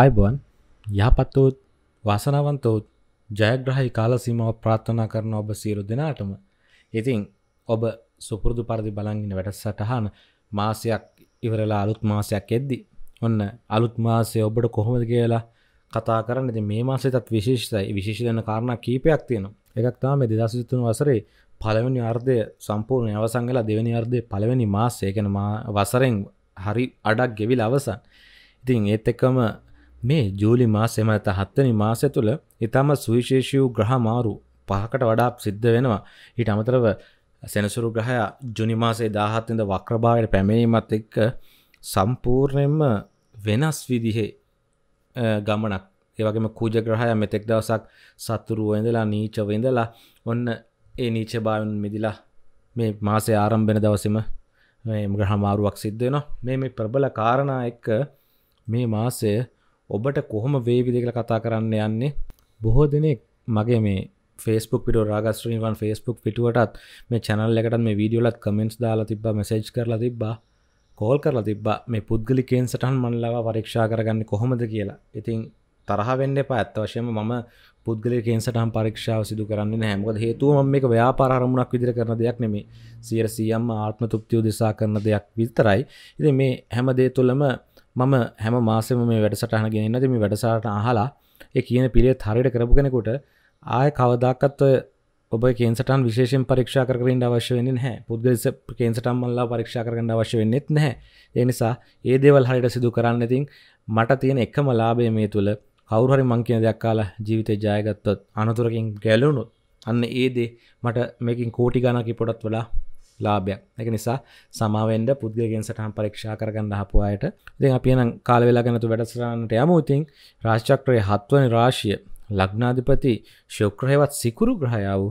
අයිබවන් යහපත්තෝත් වාසනාවන්තෝත් ජයග්‍රහහි කාල සීමාව ප්‍රාත්ථනා කරන ඔබ සීරු දෙනාටම ඉතිං ඔබ සුපුරදු පරදි බලංගෙන වැඩස් සටහන මාසයක් ඉවරලා අලුත් මාසයක් එද්දි ඔන්න අලුත් මාසය ඔබට කොහොමද කියලා කතා කරන්න ති මේ මාසතත් විශේෂතයි විශේෂදන කාරණ කීපයක් තියෙනවා එකක්තාම දෙදසිතුන් වසරේ පළවනි අර්ධය සම්පූර්ණ අවසංගලා දෙවනි අර්ධය පළවෙනි මාසය ගැන වසරෙන් හරි අඩක් ගෙවිල් අවසන් ඉතින් ඒත් එක්කම මේ ජූලි මාස එම ඇත හත්තනි මාසය තුළ ඉතාම සුවිශේෂී වූ ග්‍රහ මාරු පහකට වඩා සිද්ධ වෙනවා ඊට අමතරව සෙනසුරු ග්‍රහය ජුනි මාසේ 17 ඉඳ වක්‍රභාවයට පැමිණීමත් එක්ක සම්පූර්ණයෙන්ම වෙනස් විදිහේ ගමනක් ඒ වගේම කුජ ග්‍රහය මෙතෙක් දවසක් සතුරුව ඉඳලා නීචව ඉඳලා ඔන්න ඒ නීච භාවයෙන් මිදිලා මේ මාසේ ආරම්භ වෙන දවසේම මේ ග්‍රහ මාරුවක් සිද්ධ වෙනවා මේ මේ ප්‍රබල කාරණා එක්ක මේ මාසය ඔබට කොහොම වේවිද කියලා කතා කරන්න යන්නේ බොහෝ දෙනෙක් මගේ මේ ෆස්බුක් පිට රාගස්්‍රීවන් ෆස්බුක් පිටුවටත් මේ චැනල් එකට මේ වීඩියෝලත් කමෙන්ස් දාලා තිබ මෙසේජ් කරලා තිබා කෝල් කරලා තිබ මේ පුද්ගලිකෙන් සටහන් මන්ලවා පරීක්ෂා කරගන්න කොහොමද කියලා ඉතින් තරහ වෙන්න එපා ඇත්ත වශයම මම පුද්ගලිකෙන් සටහන් පරීක්ෂාව සිදු කරන්න හැමකද හේතුව ම මේක ව්‍යාපාරමුණක් විදිර කරන දෙයක් නෙමේ සියරසියම් ආත්ම තුප්තියෝ දෙසා කරන දෙයක් විතරයි ඉති මේ හැමදේ තුළම මම හැම මාසම මේ වැඩසටහන ගෙනන්නද මේ වැඩසාට අහලා ඒ කියන පිළිය හරියට කරපු කෙනෙකුට ආය කවදක්කත් ඔබ කේන්සටන් විශේෂෙන් පරීක්ෂා කරන්න අවශ්‍යවෙන්නේ හැ පුද්ගලස කේන්සටම්මල්ලා පරීක්ෂා කරන්න අවශ්‍ය වෙන්නෙත් නැහැ එනිසා ඒ දේවල් හරිට සිදු කරන්න ඉතින් මට තියෙන එකම ලාබේ මේ තුළ කවුරහරි මංකින දෙයක් කාලා ජීවිතය ජයගත්තොත් අනතුරකින් ගැලුණුත් අන්න ඒදේ මට මේකින් කෝටි ගණකි පොඩත් වෙලා ලාභයක් එක නිසා සමාවෙන්ඩ පුද්ගලගෙන් සටහන් පරීක්ෂා කරගන්න හපුවායට දෙ අපියන කාලවෙලාගැනතු වැඩසරන්නට යමුතින් රාශ්චක්‍රය හත්වන රාශිය ලග්නාධිපති ශුක්‍රහෙවත් සිකුරු ග්‍රහය වූ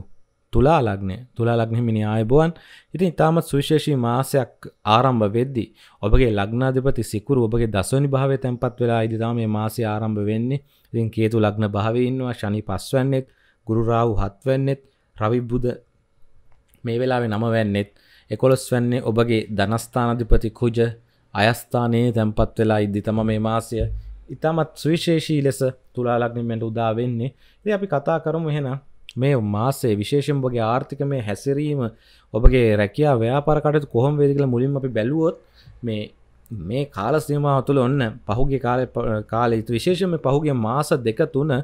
තුලා ලග්නය තුලා ලග්නහිමිනි ආයබුවන් ඉතින් ඉතාමත් සුවිශේෂී මාසයක් ආරම්භ වෙද්දි ඔබගේ ලග්නාධිපති සිකුරු ඔබගේ දසවනි භාවය තැන්පත් වෙලා ඉදිතා මේ මාසය ආරම්භ වෙන්නේ ඉතින් කේතු ලග්න භාවයඉන්නවා ශනි පස්වන්නෙත් ගුරුරාවු හත්වන්නෙත් රවිබුද මේ වෙලාවේ නමවැන්නෙත් එකොළොස් වන්නේ ඔබගේ ධනස්ථානධිපති කුජ අයස්ථානයේ තැන්පත් වෙලා ඉද්දි තම මේ මාසය ඉතාමත් සවිශේෂී ලෙස තුලාලක්නිමට උදා වෙන්නේ ඉති අපි කතා කරමු එහෙන මේ මාසේ විශේෂෙන් ඔබගේ ආර්ථික මේ හැසිරීම ඔබගේ රැකයා ව්‍යාපරකට කොහොම වේදිකල මුලින් අපි බැලුවොත් මේ මේ කාලසීම තුළ ඔන්න පහුගේ කාල කාලෙ විශේෂම පහුගේ මාස දෙක තුන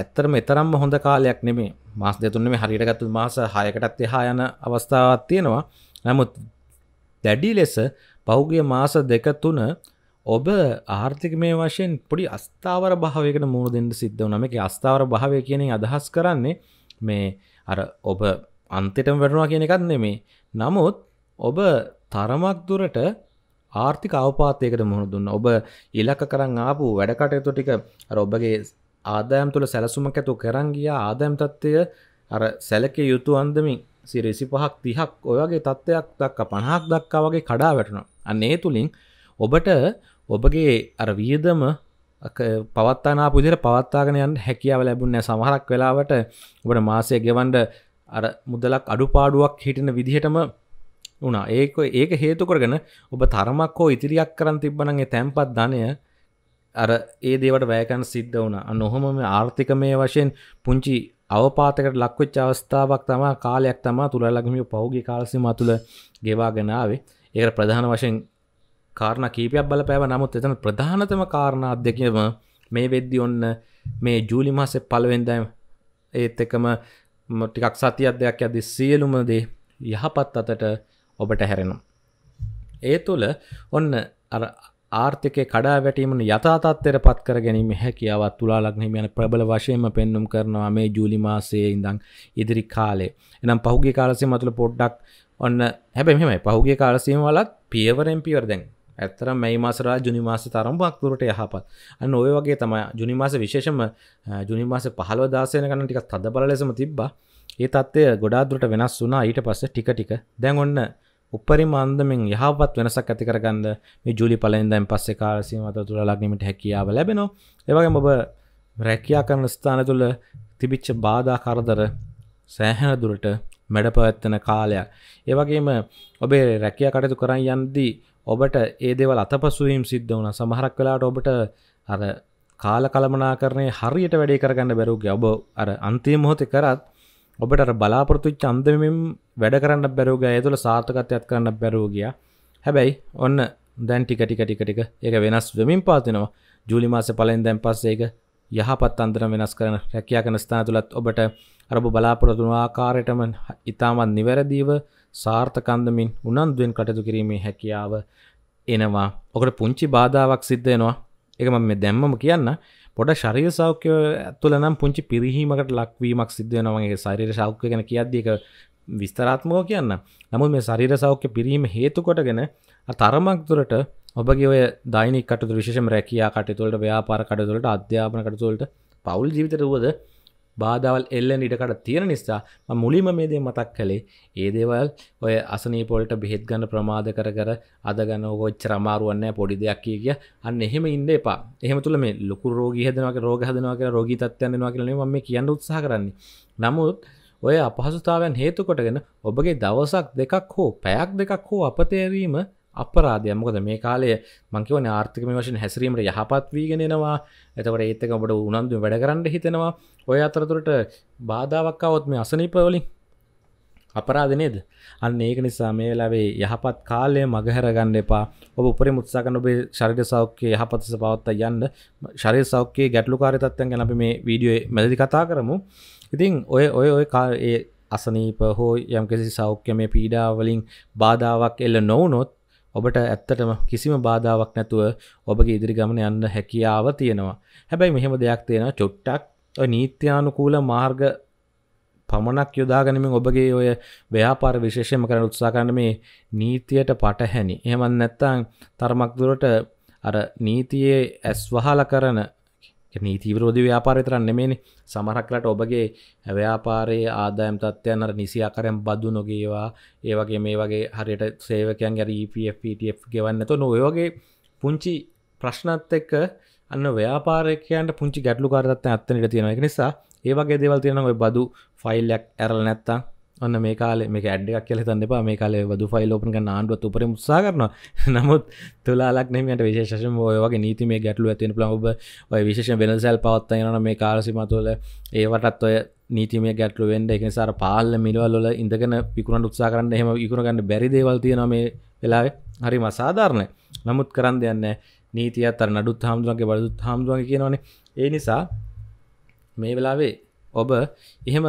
ඇත්තරම එතරම්ම හොඳ කාලයක් නෙමේ මාස් දෙතුන්න මේ හරිට ගත්තු මාස හයකටත් එහා යන අවස්ථාවත් තියෙනවා නමුත් දැඩි ලෙස පෞගිය මාස දෙක තුන ඔබ ආර්ථික මේ වශයෙන් පොඩි අස්ථාවර භාවයකට මුණ දෙන්න සිද්ධ වනම එක අස්ථාවර භාවය කියන අදහස් කරන්නේ මේ අර ඔබ අන්තිටම වැටනවා කියන එකත් නෙමේ නමුත් ඔබ තරමක් දුරට ආර්ථික අවපාතයකට මුහුණ දුන්න ඔබ ඉලක්ක කරන්න ආපු වැඩකටයුතු ටික ඔබගේ ආදායම් තුළ සැලසුමක් ඇතු කරන් ගිය ආදායම් තත්ත්වය අර සැලක යුතු අන්දමින් සිරෙසි පහක් තිහක් ඔයගේ තත්ත්වයක් දක්ක පණහක් දක්කා වගේ කඩා වැටනවා අන්නේ තුළින් ඔබට ඔබගේ අර වියදම පවත්තානා පුදිර පවත්තාගෙන යන්න හැකියාව ලැබුන්න සමහරක් වෙලාවට ඔබට මාසය ගෙවන්ඩ අර මුදලක් අඩුපාඩුවක් හිටින විදිහටම වුණා ඒක ඒක හේතු කරගෙන ඔබ තරමක් හෝ ඉතිරියක් කරන් තිබ්බනගේ තැන්පත් ධනය අර ඒ දේවට වැෑකන් සිද්ධ වුණ නොහොම ආර්ථික මේ වශයෙන් පුංචි අවපාතකට ලක්වෙච් අවස්ථාවක් තමා කාලයක් තමා තුළ ලගමිය පෞගගේ කාලසිම තුළ ගෙවාගෙනාවේ ඒකට ප්‍රධාන වශයෙන් කාරණ කීපයක් බල පෑව නමුත් එතන ප්‍රධානතම කාරණ අධ්‍යකම මේ වෙද්දි ඔන්න මේ ජූලි මාසෙ පලවෙෙන්දෑම් ඒත් එකම ටිකක් සතියක් දෙයක් ඇදි සියලුමදේ යහපත් අතට ඔබට හැරෙනවා. ඒ තුළ ඔන්න අර ආර්ථිකය කඩා වැටීමන යථතත්තර පත් කර ගැනීම හැකියාවත් තුලා ලක්නහිම යන ප්‍රබල වශයම පෙන්නුම් කරනවා මේ ජූලි මාසයේ ඉඳං ඉදිරි කාලේ එනම් පහුගේ කාලසය මතුළ පොඩ්ඩක් ඔන්න හැබැමයි පහුගේ කාලසීම වලත් පියවරෙන් පියවරදැන් ඇත්තර මයි මාසරා ජුනිමාස තරම්බක් තුරට යහපත් අන්න ඔය වගේ තම ජුනිමාස විශේෂම ජුනිමාස පහලව දාසයන කන ටිකක් තද බල ලෙසම තිබ්බා ඒ තත්ත්වය ගොඩාදුරට වෙනස් වුනා ඊට පස්ස ටික ටික දැන් ඔන්න උපරිම අන්දමින් යහපත් වෙනසක් ඇති කරගන්න මේ ජූලි පලෙන්දයින් පස්සේ කාලසීම අතර තුළ ලක්නීමට හැකියාව ලැබෙනවා ඒවගේම ඔබ රැකියා කරන ස්ථාන තුළ තිබිච්ච බාධා කරදර සෑහැන දුරට මැඩ පවත්වන කාලයක් ඒවගේම ඔබේ රැකිය කටයුතු කරන්න යන්දී ඔබට ඒ දෙවල් අතපසුවීම් සිද්ධ වුණ සමහරක් වෙලාට ඔබට අර කාල කළමනා කරනේ හරියට වැඩේ කරගන්න බැරුගේ ඔබ අර අන්තිය මොහොතෙ කරත් ඔබට බලාපොරතු චන්දමින් වැඩ කරන්න බැරුග ඇතුළ සාර්ථකත්යත් කරන්න බැරෝගිය හැබැයි ඔන්න දැන් ටිකටිකටිකටික ඒක වෙනස් වෙමින් පාතිනවා ජූලි මාස පලෙන් දැන් පස්සේක යහපත් අන්දර වෙනස් කරන රැකයා කන ස්ථාන තුළත් ඔබට අරබ බලාපොරතුන ආකාරයටම ඉතාමත් නිවැරදීව සාර්ථකන්දමින් උනන්දුවෙන් කටතු කිරීමේ හැකියාව එනවා ඔකට පුංචි බාධාවක් සිද්ධයනවා එක ම දැම්මම කියන්න පොඩ ශරීර සෞඛ්‍ය ඇතුළ නම් පුංචි පිරිහීමකට ලක්වීමක් සිද්ධ නවගේ ශරීර සෞඛ්‍ය ගැන කියද්දක විස්තරාත්මෝ කියන්න නමුත් මේ ශරීර සෞඛ්‍ය පිරීම හේතු කොටගෙන තරමක් දුරට ඔබගේ ඔය දෛනික කටතු විශේෂම රැකයා කටතුළට ව්‍යාපාර කටතුළට අධ්‍යාපන කටතුළට පවුල් ජීවිතර වුවද බාධාවල් එල්ලෙන් ඉඩකට තියෙන නිසා මුලිම මේදේ මතක් කළේ ඒ දේවල් ඔය අසනීපොලට බෙහෙත් ගන්න ප්‍රමාද කර කර අදගන්න ඔච්ච රමාරුවන්න පොඩි දෙයක් කිය කිය අන්න එහෙම ඉන්න එපා එහම තුළ මේ ලොකු රෝගී හදනක රෝග හදනවාක රෝගී තත්යන්නවා කියලන ම කියන්න උත්සා කරන්නේ නමුත් ඔය අපහසුතාවයන් හේතු කොටගෙන ඔබගේ දවසක් දෙකක් හෝ පැයක් දෙකක් හෝ අපතේරීම අපරාධය මොකද මේ කාලය මංකිවන ආර්ථිකම වශයෙන් හැසිරීමට යහපත් වීගෙනෙනවා ඇතවට ඒත්තක ඔබට උනන්දු වැඩ කරන්න හිතෙනවා ඔය අතරතුරට බාධාවක්කාවොත් මේ අසනීපවලින් අපරාධ නේද අන්න ඒක නිසා මේ ලැබේ යහපත් කාලය මගහැරගන්න එපා ඔබ උපරි මුත්සාකන ඔබේ ශරිඩ සෞඛ්‍යය යහපතස පවත්ත යන්න ශරය සෞඛ්‍යයේ ගැටලුකාරිතත්වයන් ගැන අපි මේ වීඩියෝ මැදි කතා කරමු ඉතින් ඔය ඔය ඔය කාඒ අසනීප හෝ යම්කිසි සෞඛ්‍ය මේ පීඩාවලින් බාධාවක් එල්ල නොවනොත් ඔබට ඇත්තටම කිසිම බාධාවක් නැතුව ඔබගේ ඉදිරි ගමන යන්න හැකියාව තියෙනවා. හැබැයි මෙහෙම දෙයක් තියෙනවා චොට්ටක් ඔය නීත්‍යානුකූල මාර්ග පමණක් යොදාගනිමින් ඔබගේ ඔය ව්‍යාපාර විශේෂයෙන්ම කරන්න උත්සාහ කරන මේ නීතියට පටහැනි. එහෙම නැත්නම් තරමක් දුරට අර නීතියේ ඇස් වහලා කරන නීති විරෝධ ව්‍යාපාරය තරන්න මේන සමහරක්ලට ඔබගේ ව්‍යාපාරයේ ආදායම් තත්ත්වයන් අර නිසියාකරම් බදු නොගේවා ඒවගේ මේ වගේ හරියට සේවකයන් ගැර EPFPTF e ගෙවන්නත නොයෝගේ පුංචි ප්‍රශ්නත් එක්ක අන්න ව්‍යාපාරකයන්ට පුංචි ගැටලු කාරත්ත අත්තනට තියෙන එක නිසා ඒවගේ දෙවල් තියෙන ඔය බදු ෆයිල්ලක් ඇරල නැත්තම් ඔන්න මේ කාල මේ ඇඩ්ඩක් කියල තන්නවා මේ කාලේ වදු ෆයිල් ෝපන් කන්න ආණ්ඩුවත් උපර උත්සා කරන නමුත් තුලාලක් නමට විශේෂම ඔයගේ නීති මේ ගැටලු ඇතින ලබ ඔය විශේෂ වෙනසැල් පවත්ත යන මේ කාලසිමතුවල ඒවටත් ඔය නීතිමේ ගැටලු වෙන්ඩ එක සර පාල්ල මිලවල්ල ඉඳගෙන පිකුණට උත්සා කරන්න හෙම ඉකුණගන්න බැරිදේවල්තිය නොමේ වෙලා හරි මසාධාරණය නමුත් කරන්න දෙයන්න නීතියත් අර නඩුත් හාමුදුවන්ගේ බලදුත් හාමුදුවන් කියනවනේ ඒ නිසා මේ වෙලාවේ ඔබ එහෙම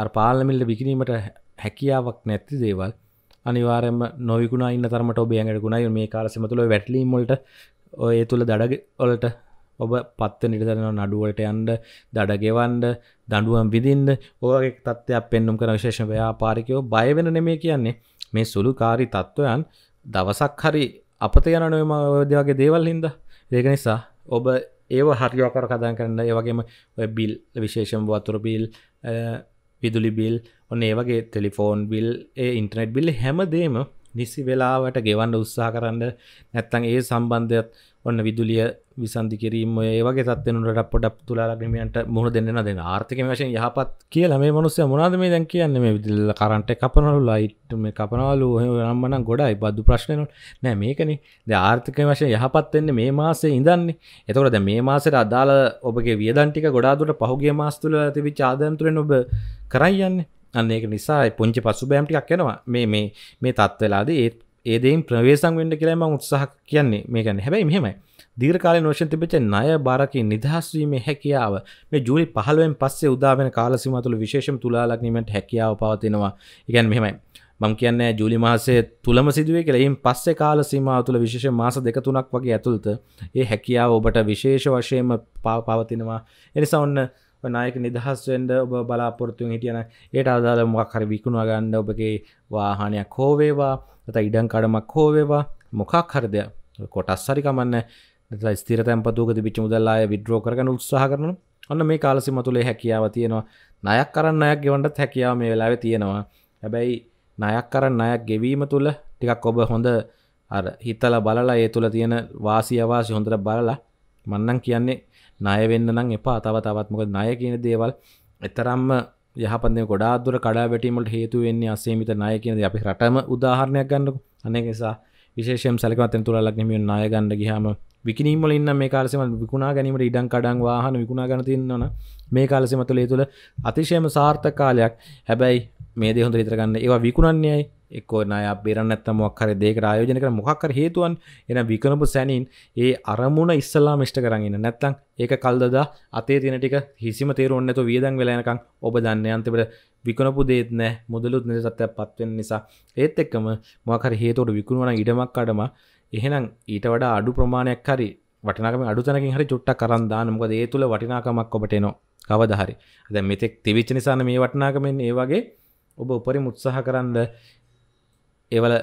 අ පාලමිල්ට විකිනීමට හැකියාවක් නැති දේවල් අනිවාරම නොවකුණ තරමට ඔබයගට ගුණයි මේ කාලසම තුළ වැටලීමොලට ඔය තුළ දඩග ඔලට ඔබ පත්ත නිර්ධරන නඩුවලට යන්ඩ දඩගෙවන්ඩ දඩුවම් විදින්ද ඕගේ තත්ත්වයක් පෙන්නුම් කර විශේෂ ව්‍යාපාරිකයෝ බයවෙන නෙමේ කියන්නේ මේ සුළු කාරි තත්ත්වයන් දවසක් හරි අපත යන නොම ඔයදවගේ දේවල් හින්ද ඒක නිසා ඔබ ඒ හරිියෝකර කදන් කරන්න ඒවගේම බිල් විශේෂම් වතුර බිල් විදුලි බිල් ඔන්න ඒවගේ තෙලිෆෝන් බිල් ඒ ඉන්ටනෙට් බිල්ල හැමදේම නිසි වෙලාවට ගෙවන්න උත්සා කරන්න නැත්තන් ඒ සම්බන්ධයත් ඔන්න විදුලිය විසන්ධි කිරීම ඒවගේ තත්වනට පොඩක් තුලාලගමියන්ට මුහුණ දෙන්න දෙන්න ආර්ථික වශයෙන් යහපත් කියල මේ මනුස්සය මොනාද මේ දැන් කියන්න මේ විදිල්ල කරන්ට කපනලු ලයිට් මේ කපනවලු නම්මන ගොඩයි බද්දු ප්‍රශ්නනු නෑ මේකනේ ද ආර්ථික වශයෙන් යහපත්වෙන්නේ මේ මාසේ ඉඳන්නේ එතකොට දැ මේ මාසට අදාල ඔබගේ වියදන්ටික ගොඩාදුට පහුගේ මාස්තුල තිබි චාදන්තුරෙන් ඔබ කරයියන්න අන්නේක නිසා පොංචි පසු බෑම්ටික් යනවා මේ මේ තත්වලාද ඒත් ඒදයින් ප්‍රවේසන් වෙන්ඩ කියලාම උත්සාහ කියන්නේ මේ ගැන හැබැයි මෙහෙමයි දීර්කාල නෝෂන් තිබච නය බාරකින් නිදහස්වීමේ හැකියාව මේ ජූලි පහලුවෙන් පස්සේ උදාවෙන කාලසිම තුළ විශේෂම් තුලාලක්නීමට හැකියාව පවතිනවා ඉගැන් මෙහෙමයි මං කියන්නේ ජූලි මාසේ තුළම සිදුවේ කලයින් පස්සේ කාල සීමාව තුළ විශේෂ මාස දෙක තුනක් වගේ ඇතුළත ඒ හැකියාව ඔබට විශේෂ වශයෙන්ම පවතිනවා එනිසා ඔන්න නායක නිදහස් වෙන්ඩ ඔබ බලාපොරත්තුන් හිටියන ඒයට අදාළ මොක් හරි විකුණ ගන්න ඔබගේ වාහනයක් හෝවේවා ඇත ඉඩන් කඩමක් හෝවේවා මොකක් හරදය කොටස් සරිකමන්න ස්තිර තැපතුක තිබිච මුදල්ලාය විද්‍රෝ කරගන උත්සාහ කරනු ඔන්න මේ කාලසි මතුළේ හැකියාව තියෙනවා නයක් කරන්න අයක් ගෙවන්ටත් හැකියාව මේ වෙලාව තියෙනවා හැබැයි නයක් කරන්න අයක් ගෙවීම තුළ ටිකක් ඔබ හොඳ අර හිතල බලලා ඒ තුළ තියෙන වාසියවාසි හොඳට බලලා මන්නන් කියන්නේ නයවෙන්න නම් එපා තව තවත් මොකද නය කියන දේවල් එතරම්ම යහපද ගොඩාදුර කඩා වැටීමට හේතු වෙන්නේ අසේමිත නය කියනද අපි රටම උදාහරණයක් ගන්නක අනෙක නිසා විශේෂම් සැලකවතෙන් තුළ ලක්නමිය නාය ගණඩ ගහම විකිනීමල ඉන්න මේ කාලසම විකුණා ගැනීමට ඉඩන් කඩන් වාහන විකුණා ගනතින්නවන මේ කාලසම තුළේ තුළ අතිශයම සාර්ථ කාලයක් හැබැයි මේ දෙහොඳ ඉතරගන්න ඒවා විකුණන්නේයි එක්කෝ නය බෙරන්න ඇත්තමක් හර දෙකට ආයෝජනක මොහක්කර හේතුවන් එන විකනපු සැනින් ඒ අරමුණ ඉස්සල්ලා මිෂ්ට කරන්න නැත්තං ඒක කල්දදා අතේ තින ටික හිසිම තේරුන්නතු වියදන් වෙලනකං ඔබ දන්න අන්තිපට විකනපු දේත් නෑ මුදලුත් නිස සත්‍යයක් පත්වෙන් නිසා ඒත් එක්කම මොකර හේතෝට විකුණුවන ඉඩමක් අඩම එහෙනම් ඊට වඩා අඩු ප්‍රමාණයක් හරි වටනකම අඩුතනකින් හරි චුට්ටක් කරන් දානමකද ඒ තුළ වටිනාකමක් ඔබටනවා කවදහරි අද මෙතෙක් තිවිච්ච නිසාන මේ වටනාකමෙන් ඒවාගේ ඔබ උපරි මුත්සාහ කරන්න ඒවල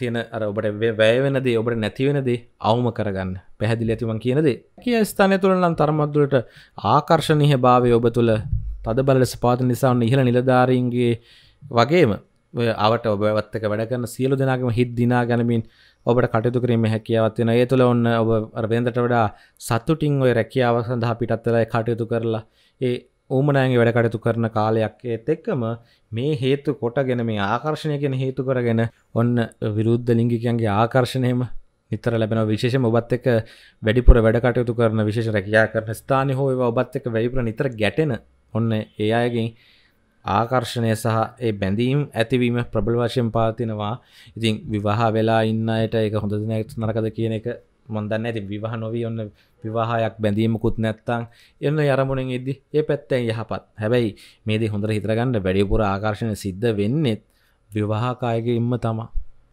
තියෙන අර ඔබට වැෑවෙනදේ ඔබට නැතිවෙනදේ අවම කරගන්න පැහැදිලි ඇතිවන් කියනදේ කිය ස්ථානය තුළනම් තරමත්දුරට ආකර්ශණයහ භාවය ඔබ තුළ තද බල ස්පාත නිසාන්න ඉහළ නිලධාරීන්ගේ වගේම අවට ඔබවත්තක වැඩ කරන සියලු දෙනාගම හිත් දිනා ගැනමින් ඔබට කටයුතු කිරීම හැකියාවත් වෙන ඒ තුළ ඔන්න ඔබ වෙන්දට වඩා සතුටින් ඔය රැකියාව සඳහා පිටත් වෙලා කටයුතු කරලා ඒ ඕමනෑගේ වැඩකටතු කරන කාලයක් ඒත් එක්කම මේ හේතු කොටගෙන මේ ආකර්ශණය කෙන හේතු කරගෙන ඔන්න විරුද්ධ ලිංගිකයන්ගේ ආකර්ශණයම නිතර ලැබෙන විශේෂ ඔබත් එක වැඩිපුර වැඩකටයුතු කරන විශේෂ රැකයා කරන ස්ථානය හෝ ඔබත් එක වැඩිපුර නිතර ගැටෙන ඔන්න ඒ අයගෙන් ආකර්ශණය සහ ඒ බැඳීම් ඇතිවීම ප්‍රබල වශයෙන් පාතිනවා ඉතින් විවාහ වෙලා ඉන්න අයට ඒක හොඳ දෙනයක් නරකද කියන එක මොන්දන්න ඇති විවාහ නොවී ඔන්න විවාහයක් බැඳීමකුත් නැත්තං එන්න යරමුණෙන් ඉදදි ඒ පැත්තෙන් යහපත් හැබැයි මේදී හොඳර හිතරගන්න වැඩිපුර ආකර්ශණය සිද්ධ වෙන්නෙත් විවාහකායගේ ඉම්ම තමා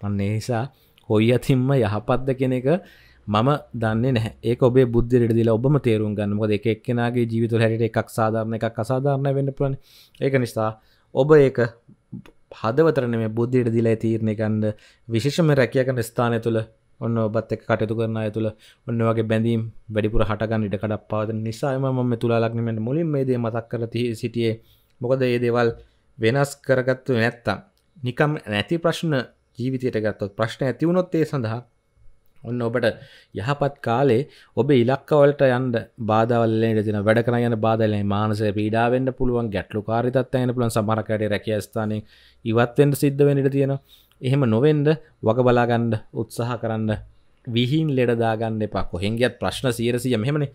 අන්න එනිසා හොයි අතින්ම යහපත්ද කෙනෙක මම දන්න නැ ඒක ඔබේ බුද්ධිරට දිලා ඔබම තේරුම් ගන්නමොද එක එක්කෙනගේ ජීවිත හැට එකක් සාධාරණ එකක් අසාධාරණ වෙන්න පුලන ඒක නිසා ඔබ ඒක හදවතරන මේ බුද්ධියට දිලා තීරණය ගන්න විශේෂම රැකියකන ස්ථානය තුළ ඔන්න ඔබත් එක් කටයතු කරන අය තුළ ඔන්න වගේ බැඳීම් වැඩිපුර හටගන්න ඉට කඩක් පාදන නිසාම ම තුලාලක්නමට මුලින් මේදේ මතක් කරති සිටියේ මොකද ඒ දේවල් වෙනස් කරගත්තු නැත්තම් නිකම් නැති ප්‍රශ්න ජීවිතයට ගත්තොත් ප්‍රශ්න ඇතිවුණොත්තේ සඳහා ඔන්න ඔබට යහපත් කාලේ ඔබ ඉලක්කවලට යන්ඩ බාදවල්ලට තින වැඩ කන යන බාදලේ මානස පීඩාවෙන්ට පුළුවන් ගැටලු කාරිතත් ඇන පුලන් සමරකට රැකිය ස්ථානය ඉවත්වෙන්ට සිද්ධ වෙනට තියෙනවා එහෙම නොවෙන්ඩ වග බලාගණ්ඩ උත්සාහ කරන්න විහින් ලෙඩදාගන්න එපා කොහෙන්ගේත් ප්‍රශ්න සීරසිය මෙහෙමන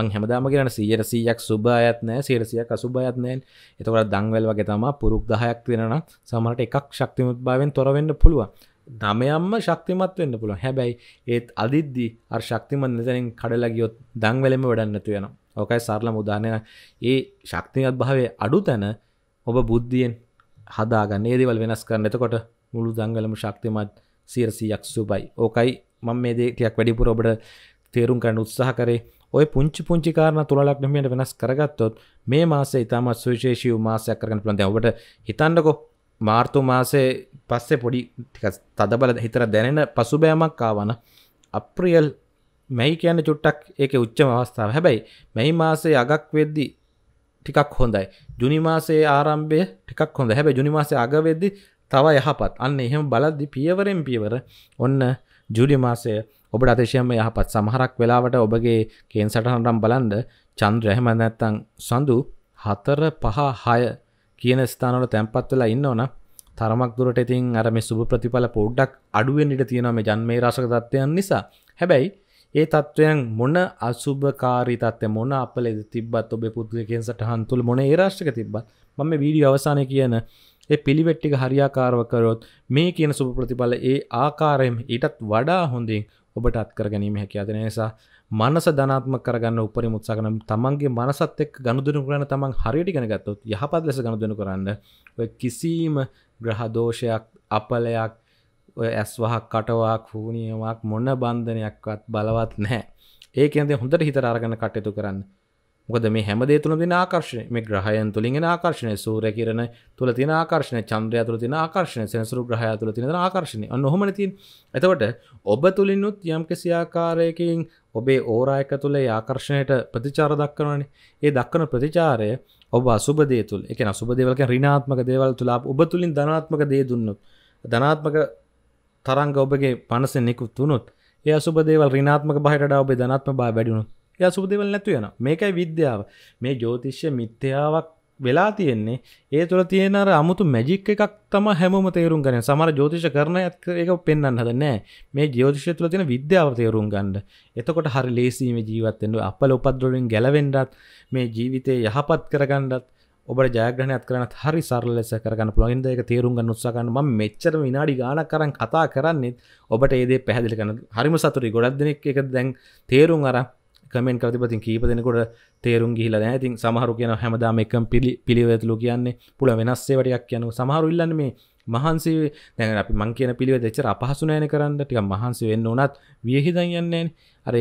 මං හැමදාම කියෙන සීරසීයක් සුභායත් නෑ සේරසියක් අසුභයත් නෑන් එතකට දංවල් වගේ තම පුරුක් දහයක් වෙනන සමට එකක් ශක්තිමුත් භාවෙන් තොරවෙන්න පුළුව නමයම්ම ශක්තිමත් වෙන්න පුළුව හැබැයි ඒත් අදිද්දි අර් ශක්තිමන් නිතනින් කඩලගියොත් දංවලම වැඩන්නතු වෙන ඕකයි සරල මුදානය ඒ ශක්තිමත් භාවේ අඩු තැන ඔබ බුද්ධියෙන් හදාගන්න ඒදවල් වෙනස් කරන්න එතකොට මුළු දංගලම ශක්තිමත් සීරසියක් සුබයි ඕකයි මං මේ දේටයක් වැඩිපුර ඔබට තේරුම් කරන්න උත්සාහ කරේ ඔය පුංචි පුංචි කාරණ තුළලක් නමට වෙනස් කරගත්තොත් මේ මාසේ ඉතාමත් සුවිශේෂී මාසයක් කරගන්න පුළන්ද ඔබට හිතන්නකො මාර්තු මාසේ පස්සේ පොඩි තදබල හිතර දැනෙන පසුබෑමක් ආවන අප්‍රියල් මැයි කියන්න චුට්ටක් ඒක උච්චම අවස්ථාව හැබැයි මෙයි මාසේ අගක් වෙද්දි ටිකක් හොඳයි ජුනිමාසේ ආරම්භය ටිකක් හොඳ හැබ ජුනිමාසේ අගවෙද්දි තව යහපත් අන්න එහෙම බලද්දි පියවරෙන් පියවර ඔන්න ජුලි මාසය ඔබට අතිශයම යහපත් සමහරක් වෙලාවට ඔබගේ කේන් සටහනටම් බලන්ඩ චන්ද්‍ර එහෙම නැත්තං සඳු හතර පහ හය කියන ස්ථානවල තැන්පත් වෙලා ඉන්න ඕන තරමක් දුරට ඉතින් අර මේ සුභ ප්‍රතිඵල පොඩ්ඩක් අඩුවෙන් ඉඩ තියෙනවා මේ ජන්මේ රාශක තත්ත්වයන් නිසා හැබැයි ඒ තත්ත්වයන් මොන අසුභකාරී තත්ත්වය මොන අපලෙද තිබ්බත් ඔබේ පුද්ගලිකයන් සටහන් තුළ මොන ඒ රාශක තිබ්බත් මම මේ වීඩියෝ අවසානයේ කියන ඒ පිළිවෙට්ටික හරියාකාරවකරොත් මේ කියන සුප ප්‍රතිඵල ඒ ආකාරයෙන් ඊටත් වඩා හොඳින් ඔබට අත්කර ගැනීම හැකියාදෙන නිසා මනස ධනාත්මක කරගන්න උපරිම උත්සාහ කරන තමන්ගේ මනසත් එක්ක ගනුදෙනු කරන තමන් හරියට ඉගෙන ගත්තොත් යහපත් ලෙස ගනුදෙනු කරන්න ඔය කිසිම ග්‍රහ දෝෂයක් අපලයක් ඔය ඇස්වහක් කටවක් හූනියමක් මොන බන්ධනයක්වත් බලවත් නැහැ. ඒ කියන්නේ හොඳට හිත අරගෙන කටයුතු කරන්න. මොකද මේ හැම දේ තුළ තියෙන ආකර්ෂණය මේ ග්‍රහයන් තුලින් එන ආකර්ෂණය සූර්ය කිරණ තුල තියෙන ආකර්ෂණය චන්ද්‍රය තුල තියෙන ආකර්ෂණය සෙනසුරු ග්‍රහය තුල තියෙන ආකර්ෂණය අන්න ඔහොමනේ තියෙන්නේ එතකොට ඔබ තුලිනුත් යම්කිසි ආකාරයකින් ඔබේ ඕරා එක තුල ඒ ආකර්ෂණයට ප්‍රතිචාර දක්වනවනේ ඒ දක්වන ප්‍රතිචාරය ඔබ අසුබ දේ තුල ඒ කියන්නේ අසුබ දේවල් කියන්නේ ඍණාත්මක දේවල් තුල ඔබ තුලින් ධනාත්මක දේ දුන්නොත් ධනාත්මක තරංග ඔබගේ මනසෙන් නිකුත් වුණොත් ඒ අසුබ දේවල් ඍණාත්මක බාහිරට ඔබේ ධනාත්මක බාහිර වැඩි වුණොත් ය සුපදවල නැතු යන මේකයි විද්‍යාව මේ ජෝතිශ්‍ය මිත්‍යාවක් වෙලා තියෙන්නේ ඒ තුළ තියෙනර අමුතු මැජික් එකක් තම හැමම තේරුම් ගන සමර ජෝතිෂ කරන එක පෙන්න්න හද නෑ මේ ජෝතිෂය තුළ තියෙන විද්‍යාව තේරුම් ගන්ඩ එතකොට හරි ලේසීම ජීවත්තෙන්ට අපල උපද්දොලින් ගැලවෙන්ඩත් මේ ජීවිතය යහපත් කරගණ්ඩත් ඔබ ජයග්‍රනයක් කරන හරි සරලෙස කරගන්න පුළොන්ද එක තේරුම් ගන්න උත්සාකන්න ම මෙච්චර විනාඩි ගාන කරන්න කතා කරන්නෙත් ඔබට ඒදේ පැහදිලිකන හරිම සතුරි ගොඩක් දෙනෙක් එක දැන් තේරුම් අර කමෙන්ට කරතිපතින් කීප දෙනකොට තේරුම් ගිහිල ඇතින් සමහරු කියන හැමදාම එක පිළි පිළිවෙතුලු කියන්නේ පුල වෙනස්සේ වටයක් යනු සමහරු ඉල්ලන්න මේ මහන්සේ දැන අපි මං කියන පිළිවෙ දෙච්චර අපහසුනෑන කරන්න ටික මහන්සේ වෙන්න ඕනත් වියහිදන් යන්නේ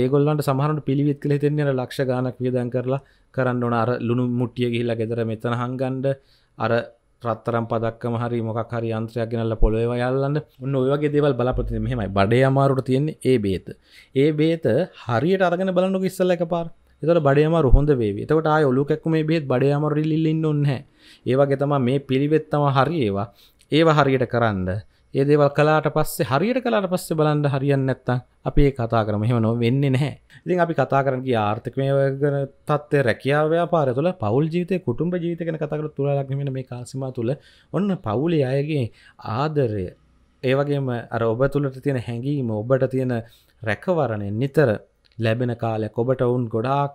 ඒගොල්ලන්ට සමහරට පිළිවිත් කළ තෙන්නේ ලක්ෂ ගානක් වියදන් කරලා කරන්න ඕන අර ලුණු මුට්ටිය ගිහිල්ලා ගෙදර මෙතන හංගන්ඩ අර රත්තරම් පදක්ම හරි මොක් හරි අන්ත්‍රයක් ගෙනල්ල පොළොව යල්ලන්න උන්න ඔයගේ දේවල් බලපති මෙහෙමයි බඩ අමාරුට තියෙන්නේ ඒ බේත ඒ බේත හරියට අරගෙන බලන්නු ඉස්සල්ල එක පාර එතට බඩයම රුහොඳ වේ තකට ඔලු ැක්ම බේත් බඩයමර ලිල්ලින්න ඔන්න ඒවගේ තම මේ පිළිවෙත්තම හරි ඒවා ඒව හරියට කරන්න ඒ දේවල් කලාට පස්සේ හරියට කලාට පස්සේ බලන්න හරියන්න නැත්තම් අපි ඒ කතා කරම එහෙම නෝ වෙන්නේ නැහැ. ඉතින් අපි කතා කරන ගිය ආර්ථිකමය තත්ත්වය රැකියාව ව්‍යාපාරය තුළ පවුල් ජීවිතේ කුටුම්බ ජීවිත ගැන කතා කරලා තුලා ලක්ෂණ මේ කාසිමා තුළ ඔන්න පවුලේ අයගේ ආදරය ඒ වගේම අර ඔබ තුළට තියෙන හැඟීම ඔබට තියෙන රැකවරණය නිතර ලැබෙන කාලයක් ඔබට ඔවුන් ගොඩාක්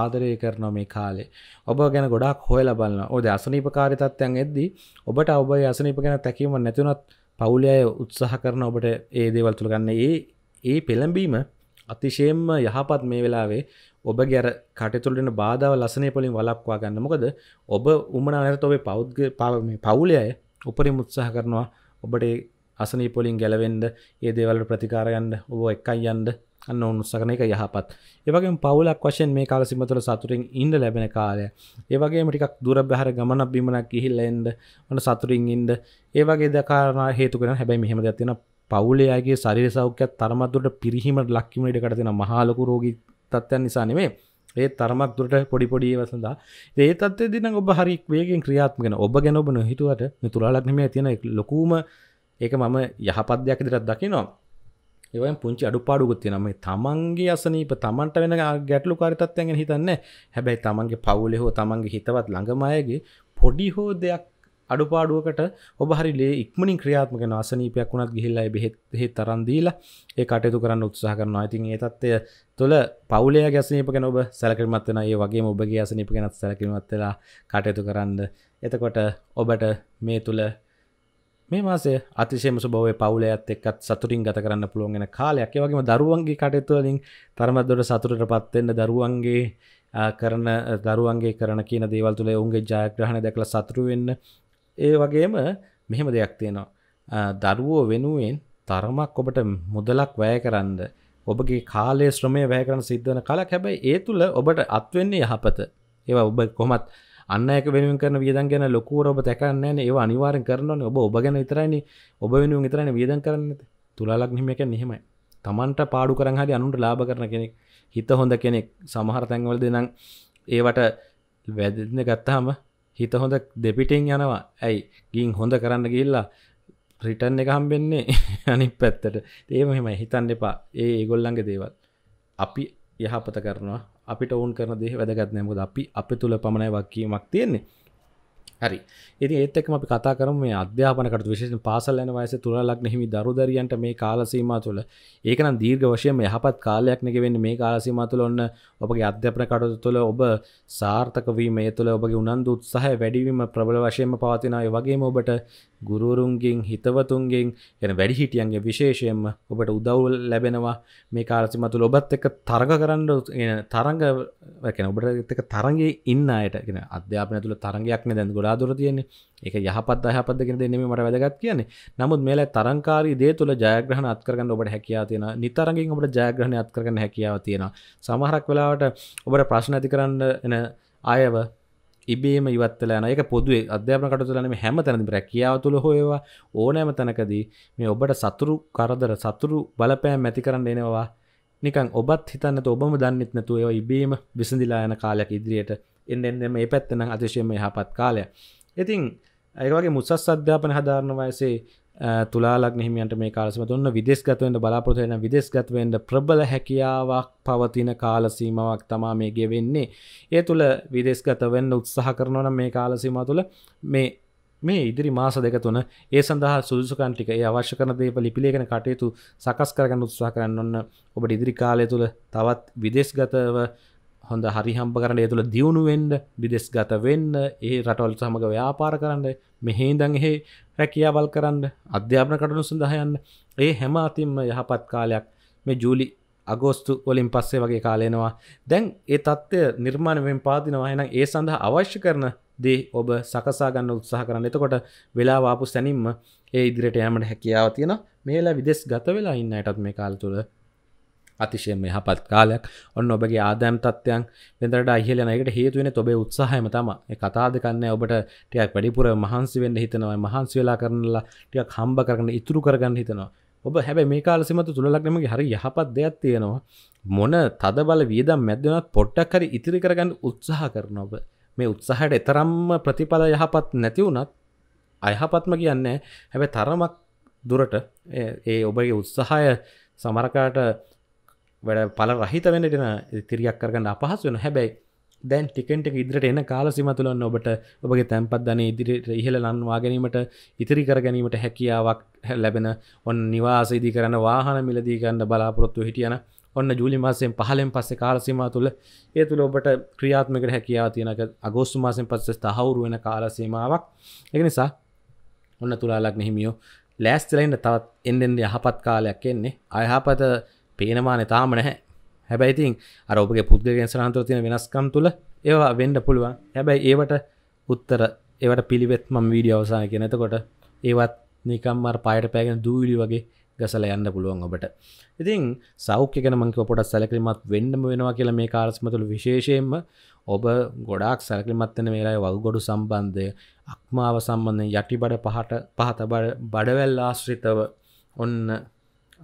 ආදරය කරන මේ කාලේ ඔබ ගැන ගොඩක් හොය ලබන්න ඕද අසනීපකාරි තත්ත්යන් එද්දී ඔබට ඔබ අසනීප ගැන තැකීම නැතිනොත් පවුල අය උත්සාහ කරන ඔබට ඒ දේවල් තුළ ගන්න ඒ ඒ පෙළඹීම අතිශයෙන්ම යහපත් මේ වෙලාවේ ඔබ ගැර කටතුළටන බාධාව ලසනය පොලින් වලක්වා ගන්න මොකද ඔබ උමන අනරත ඔබේ පෞද්ග පාවම පවුල අය උපරි මුත්සාහ කරනවා ඔබට අසනී පොලින් ගැලවෙන්ඩ ඒ දේවල්ට ප්‍රතිකාරයන්ඩ ඔබ එකයි යන්ඩ අන්න උත්සාහන එක යහපත්. ඒ වගේම පවුලක් වශයෙන් මේ කාල සීම තුළ සතුටින් ඉන්න ලැබෙන කාලය. ඒ වගේම ටිකක් දුර බැහැර ගමනක් බිමනක් ගිහිල්ලා එන්න, ඔන්න සතුටින් ඉන්න. ඒ වගේ ද කාරණා හේතු කරගෙන හැබැයි මෙහෙම දෙයක් තියෙනවා. පවුලයාගේ ශරීර සෞඛ්‍යයත් තරමක් දුරට පිරිහීමට ලක් වීම ඉඩකට තියෙන මහා ලොකු රෝගී තත්ත්වයන් නිසා නෙමෙයි. ඒ තරමක් දුරට පොඩි පොඩි ඒවා සඳහා ඒ තත්ත්වයේ දින ඔබ හරි වේගෙන් ක්‍රියාත්මක වෙන ඔබ ගැන ඔබ නොහිතුවට මේ තුලාලක් නෙමෙයි තියෙන ලොකුම ඒක මම යහපත් දෙයක් විදිහට දකිනවා ඒවයි පුංචි අඩුපාඩුකුත් තියෙනවා මේ තමන්ගේ අසනීප තමන්ට වෙන ගැටලු කාරිතත්වයෙන් ගැන හිතන්නේ හැබැයි තමන්ගේ පවුලේ හෝ තමන්ගේ හිතවත් ළඟම අයගේ පොඩි හෝ දෙයක් අඩුපාඩුවකට ඔබහරිලේ ඉක්මනින් ක්‍රියාත්මක නාසනීපයක් වුණත් ගිහිල්ලා බෙහෙත් හෙත් තරන් දීලා ඒ කටයුතු කරන්න උත්සාහ කරනවා. ඉතින් ඒ தත්ත්වය තුළ පවුලේ ගැසනීප ගැන ඔබ සැලකිලිමත් වෙනවා. ඒ වගේම ඔබගේ ගැසනීප ගැනත් සැලකිලිමත් වෙලා කටයුතු කරන්න. එතකොට ඔබට මේ තුල මේ මාසේ අතිශයම සුබව පවුල ඇත් එක්කත් සතුටින් ගත කරන්න පුළුවන්ගෙන කාලයක් වගේම දරුවන්ගේ කටයුතුවලින් තරමත්දොට සතුටට පත්වෙන්න දරුවන්ගේ කරන දරුවන්ගේ කරන කියන දේවල් තුළ ඔුන්ගේ ජයග්‍රහණ දැකළ සතුරුවෙන්න ඒ වගේම මෙහෙම දෙයක් තියෙනවා දරුවෝ වෙනුවෙන් තරමක් ඔබට මුදලක් වැය කරන්න ඔබගේ කාලේ ශ්‍රමය වැය කරන සිද්ධන කලක් හැබැයි ඒ තුළ ඔබට අත්වෙන්නේ යහපත ඒවා ඔබ කොමත් අන්න එක වෙනුවෙන් කරන වියදම් ගැන ලොකුවර ඔබ තැකන්නේ නැහැ ඒව අනිවාර්යෙන් කරනවනේ ඔබ ඔබ ගැන විතරයිනේ ඔබ වෙනුවෙන් විතරයිනේ වියදම් කරන්නේ තුලා ලග්නෙම කියන්නේ එහෙමයි Tamanට පාඩු කරන් හරි අනුන්ට ලාභ කරන කෙනෙක් හිත හොඳ කෙනෙක් සමහර තැන්වලදී නම් ඒවට වැදින්න ගත්තාම හිත හොඳ දෙපිටින් යනවා ඇයි ගින් හොඳ කරන්න ගිල්ලා රිටන් එක හම්බෙන්නේ අනි පැත්තට ඒම හෙමයි හිතන් එපා ඒ ඒගොල්ලන්ගේ දේවල් අපි යහපත කරනවා අපිට ඔවුන් කරන දේ වැදගත්නයමකද අපි අප තුළ පමණයි වක්කීමක් තියෙන්නේ හරි ඉති ඒත්තක අපි කතා කරම මේ අධ්‍යාපනකට විශේෂ පාසල්ලන වයස තුළලක් නෙහිමි දරුදරියන්ට මේ කාලසීම තුළ ඒකන දීර්ග වශයම යහපත් කාලයක්නක වෙන්න මේ කාලසීම තුළ ඔන්න ඔබගේ අධ්‍යපන කටතු තුළ ඔබ සාර්ථකවීම තුළ ඔබගේ උනන්දු උත්සාහ වැඩිවීම ප්‍රබල වශයම පවතිනය වගේම ඔබට ගුරුරුන්ගෙන් හිතවතුන්ගෙන් එන වැඩි හිටියන්ගේ විශේෂයෙන්ම ඔබට උදව්වල් ලැබෙනවා මේ කාලසිමතු ඔබත් එක තරග කරන්න තරග ඔබට එතක තරගේ ඉන්න අයට අධ්‍යාපන තුළ තරගයක් දැන්ගොල ගොඩාදුර තියන්නේ එක යහපත් අහපදගෙන දෙනෙම මට වැදගත් කියන්නේ නමුත් මේල තරංකාරී දේ තුළ ජයග්‍රහණ අත්කරගන්න ඔබට හැකියා තියෙන නිතරගින් ඔබට ජයග්‍රහණ අත්කරන හැකියාව තියෙන සමහරක් වෙලාවට ඔබට ප්‍රශ්න ඇති කරන්න එන අයව ඉබේම ඉවත්තලන එක පොදුවේ අධ්‍යාපන කටතුලන හැම තැනදි රැකියාව තුළ හොයවා ඕනෑම තැනකදී මේ ඔබට සතුරු කරදර සතුරු බලපෑම් ඇති කරන්න එනවා නිකන් ඔබත් හිතන්න ඔබම දන්නෙත් නැතුව ඒව ඉබේම විසඳිලා යන කාලයක් ඉදිරියට එන්ඩ මේ පැත්තනම් අතිශයම යහපත් කාලය ඉතින් ඒවගේ මුත්සස් අධ්‍යාපන හදාරණ වයසේ තුලාලක් නහිමියන්ට මේ කාලසම තුන්න විදෙස්ගතවෙන්ට බලාපොරතයන විදෙස්ගතවෙන්ට ප්‍රබල හැකියාවක් පවතින කාලසීමාවක් තමා මේ ගෙවෙන්නේ ඒ තුළ විදෙස්ගතවෙන්න උත්සාහ කරනවන මේ කාලසීම තුළ මේ මේ ඉදිරි මාස දෙක තුන ඒ සඳහා සුදුසුකන්ටික ඒ අවශ්‍ය කරන දේප ලිපිලේගෙන කටයුතු සකස් කරගන්න උත්සාහ කරන්න ඔන්න ඔබට ඉදිරි කාලය තුළ තවත් විදෙස්ගතව හොඳ හරිහම්ප කරන ඒ තුළ දියුණුවෙන්ඩ විදෙස් ගත වෙන්න ඒ රටවල් සමඟ ව්‍යාපාර කරන්න මෙහෙහිදන් එහේ රැකියාවල් කරන්න අධ්‍යාපන කටනු සඳහයන්න ඒ හැම අතින්ම යහපත් කාලයක් මේ ජූලි අගෝස්තු වලින් පස්සේ වගේ කාලයනවා දැන් ඒ තත්ත්වය නිර්මාණයෙන් පාතිනවායන ඒ සඳහා අවශ්‍ය කරන දේ ඔබ සකසා ගන්න උත්සාහ කරන්න එතකොට වෙලාවාපු සැනින්ම ඒ ඉදිරිට යෑමට හැකියාව තියෙන මේලා විදෙස් ගත වෙලා ඉන්න යටත් මේ කාල් තුළ අතිශයෙන් යහපත් කාලයක් ඔන්න ඔබගේ ආදෑම් තත්ත්වයන් වෙදරට අහිලනකට හේතුවෙන ඔබේ උත්සාහම තම කතාද කන්න ඔබට ටියක් වැඩිපුර මහන්සි වෙන්න හිතනවා මහන්සි වෙලා කරනලා ටියක් හම්බ කරන ඉතුරු කරගන්න හිතනවා ඔබ හැබැ මේ කාලසිමතු තුළලක්නමගේ හරි යහපත් දෙයක් තියෙනවා මොන තද බල වියදම් මැදවනත් පොට්ටක් හරි ඉතිරි කරගන්න උත්සාහ කරන ඔබ මේ උත්සාහට එතරම්ම ප්‍රතිඵල යහපත් නැතිවුණත් අයහපත්ම කියන්නේ හැබැ තරමක් දුරට ඒ ඔබගේ උත්සාහය සමරකාට වැඩ පල රහිත වෙනටෙන තිරියක් කරගන්න අපහස වෙන හැබැයි දැන් ටිකෙන්ට ඉදිරට එන කාලසිම තුළන් ඔබට ඔබගේ තැන්පත්ධන ඉදිරිට ඉහළ ලන්වා ගැනීමට ඉතිරි කර ගැනීමට හැකියාවක් ලැබෙන ඔන්න නිවාසේදී කරන්න වාහන මිලදී ගන්න බලාපොරොත්තු හිටියන ඔන්න ජූලි මාසයෙන් පහලෙන් පස්සේ කාලසිම තුළ ඒ තුළ ඔබට ක්‍රියාත්මකට හැකියාව තියෙනක අගෝස්තු මාසෙන් පස්සේ තහවුරු වෙන කාලසීමාවක් එක නිසා ඔන්න තුලාලක් නෙහිමියෝ ලෑස්තිලයින්න තවත් එන්ඩෙන්ඩ යහපත් කාලයක් එන්නේ අයහපත පේනවානේ තාම නැහැ හැබැයිතින් අරෝපගේ පුද්ගලෙන් සනාන්තර තියෙන වෙනස්කම් තුළ ඒවා වෙන්ඩ පුළුවන් හැබැයි ඒවට උත්තර ඒවට පිළිවෙත් මම වීඩිය අවසාය කෙනතකොට ඒවත් නිකම්මර පයට පෑගෙන දූවිලි වගේ ගසල යන්න පුළුවන් ඔබට ඉතින් සෞඛ්‍යගෙනමක පොට සැලකිමත් වෙන්ඩම වෙනවා කියල මේ කාරස්මතුළ විශේෂයෙන්ම ඔබ ගොඩක් සැලකිමත්වන වෙලායි වල්ගොඩු සම්බන්ධය අක්මාව සම්බන්ධ යටිබඩ පහට පහත බඩවැල් ආශ්‍රිතව ඔන්න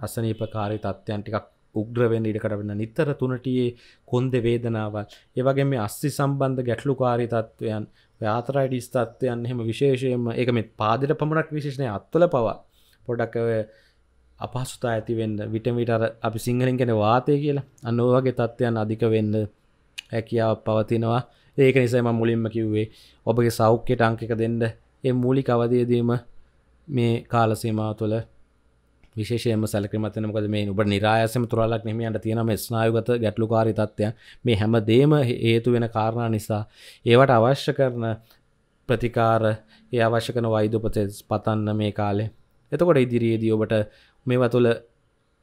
අසනීපකාරී තත්ත්වයන් ටිකක් උග්‍රවෙන් ඉඩකට වන්න නිතර තුනටයේ කොන්ද වේදනාවත් ඒවගේ මේ අස්සි සම්බන්ධ ගැටලුකාරී තත්ත්වයන් යාතරයිඩිස් තත්වයන් එහෙම විශේෂයෙන්ම එක මෙත් පාදිට පමණක් විශේෂණය අත්වල පවා පොඩක් අපහසුතා ඇතිවෙන්න විටමිටර අපි සිංහලින් කෙන වාතය කියලා අන්නෝවගේ තත්ත්වයන් අධික වෙන්න හැකියාව පවතිනවා ඒක නිසම මුලින්ම කිව්වේ ඔබගේ සෞඛ්‍යයට අංකික දෙන්න ඒ මූලි කවදයදීම මේ කාලසීමා තුළ විශේෂයම සැලක්‍රමතන මොකද මේ ඔබ නිරායසම තුරලක් නෙමියන්ට තියෙනම ස්නායුගත ගැටලුකාරි තත්ත්වය මේ හැම දේම හේතු වෙන කාරණා නිසා ඒවට අවශ්‍ය කරන ප්‍රතිකාර ඒ අවශ්‍ය කන වෛදපතේ පතන්න මේ කාලේ එතකොට ඉදිරියේදී ඔබට මේවා තුළ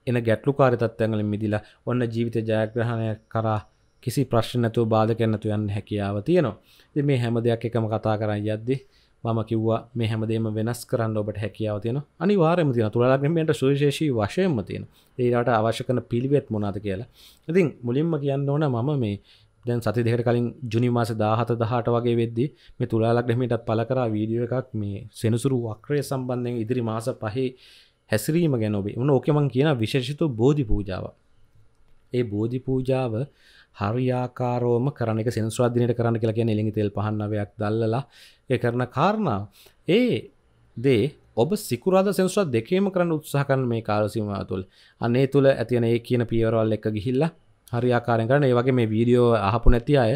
එන ගැටලුකාරි තත්ත්වයන්ගල මිදිලා ඔන්න ජීවිත ජයග්‍රහණය කරා කිසි ප්‍රශ්නතුව බාධ කරනතු යන්න හැකියාව තියෙනවා මේ හැම දෙයක් එකම කතා කරන්න යද්දිී මම කිව්වා මේ හැමදේම වෙනස් කරන්න ඔබට හැකියාව තියෙන අනිවාරම තින තුළලාගමට සුවිශේෂී වශයම තියෙන ඒට අවශ්‍ය කන පිළිවෙත් මොනාද කියලා ඉතින් මුලින්ම කියන්න ඕන මම මේ දැන් සති දෙකට කලින් ජුනිමාස දාහත දහට වගේ වෙද්දි මේ තුළලාග්‍රමටත් පල කරා වීඩියෝ එකක් මේ සෙනසුරු වක්‍රය සම්බන්ධයෙන් ඉදිරි මාස පහේ හැසිරීම ගැනොබේ උන ඕකමන් කියන විශේෂිත බෝධි පූජාව ඒ බෝධි පූජාව හරියාකාරෝම කරන එක සෙන්ස්වාධදිනයට කරන්න කියලා කියන එලිඟි තෙල් පහන්නවයක් දල්ලලා ඒ කරන කාරණාව ඒ දේ ඔබ සිකුරාද සෙන්ස්වා දෙකේම කරන්න උත්සාහකන් මේ කාලසිමවා තුළ අන්නේ තුළ ඇතියන ඒ කියන පියවරවල් එක ගිහිල්ල හරියාකාරෙන් කරන ඒ වගේ මේ වීඩියෝ අහපු නැති අය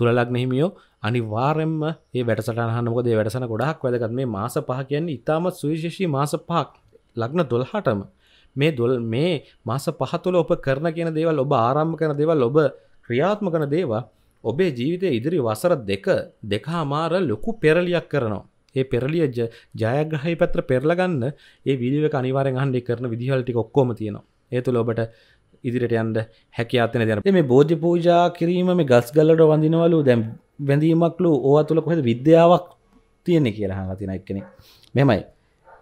තුළලක් නෙහිමියෝ අනිවාරෙන්ම ඒ වැටසටහනකොද වැඩසන ගොඩක් වැදගත් මේ මාස පහ කියන්නේ ඉතාමත් සුවිශේෂී මාස පහක් ලග්න දොල්හටම මේ දොල් මේ මාස පහතුළ ඔප කරන කියන දේවල් ඔබ ආරම්ම කරන දේවල් ඔබ ක්‍රියාත්මකන දේවා ඔබේ ජීවිතය ඉදිරි වසර දෙක දෙකහාමාර ලොකු පෙරලියක් කරනවා. ඒ පෙරලිය ජයග්‍රහහි පැත්‍ර පෙරලගන්න ඒ විදිව අනිවාරෙන් හන්ඩි කරන විදිහල්ටි ඔක්කොම තියෙනවා. ඒතුළ ඔබට ඉදිරිට යන්ට හැකියාතන දැන මේ බෝධි පූජා කිරීම මේ ගස් ගල්ලට වඳනවලු දැම් වැඳීමක්ලු ඕවා තුළ කොහෙද විද්‍යාවක් තියෙන්නේ කියලා හතින එක්කෙනෙ මෙමයි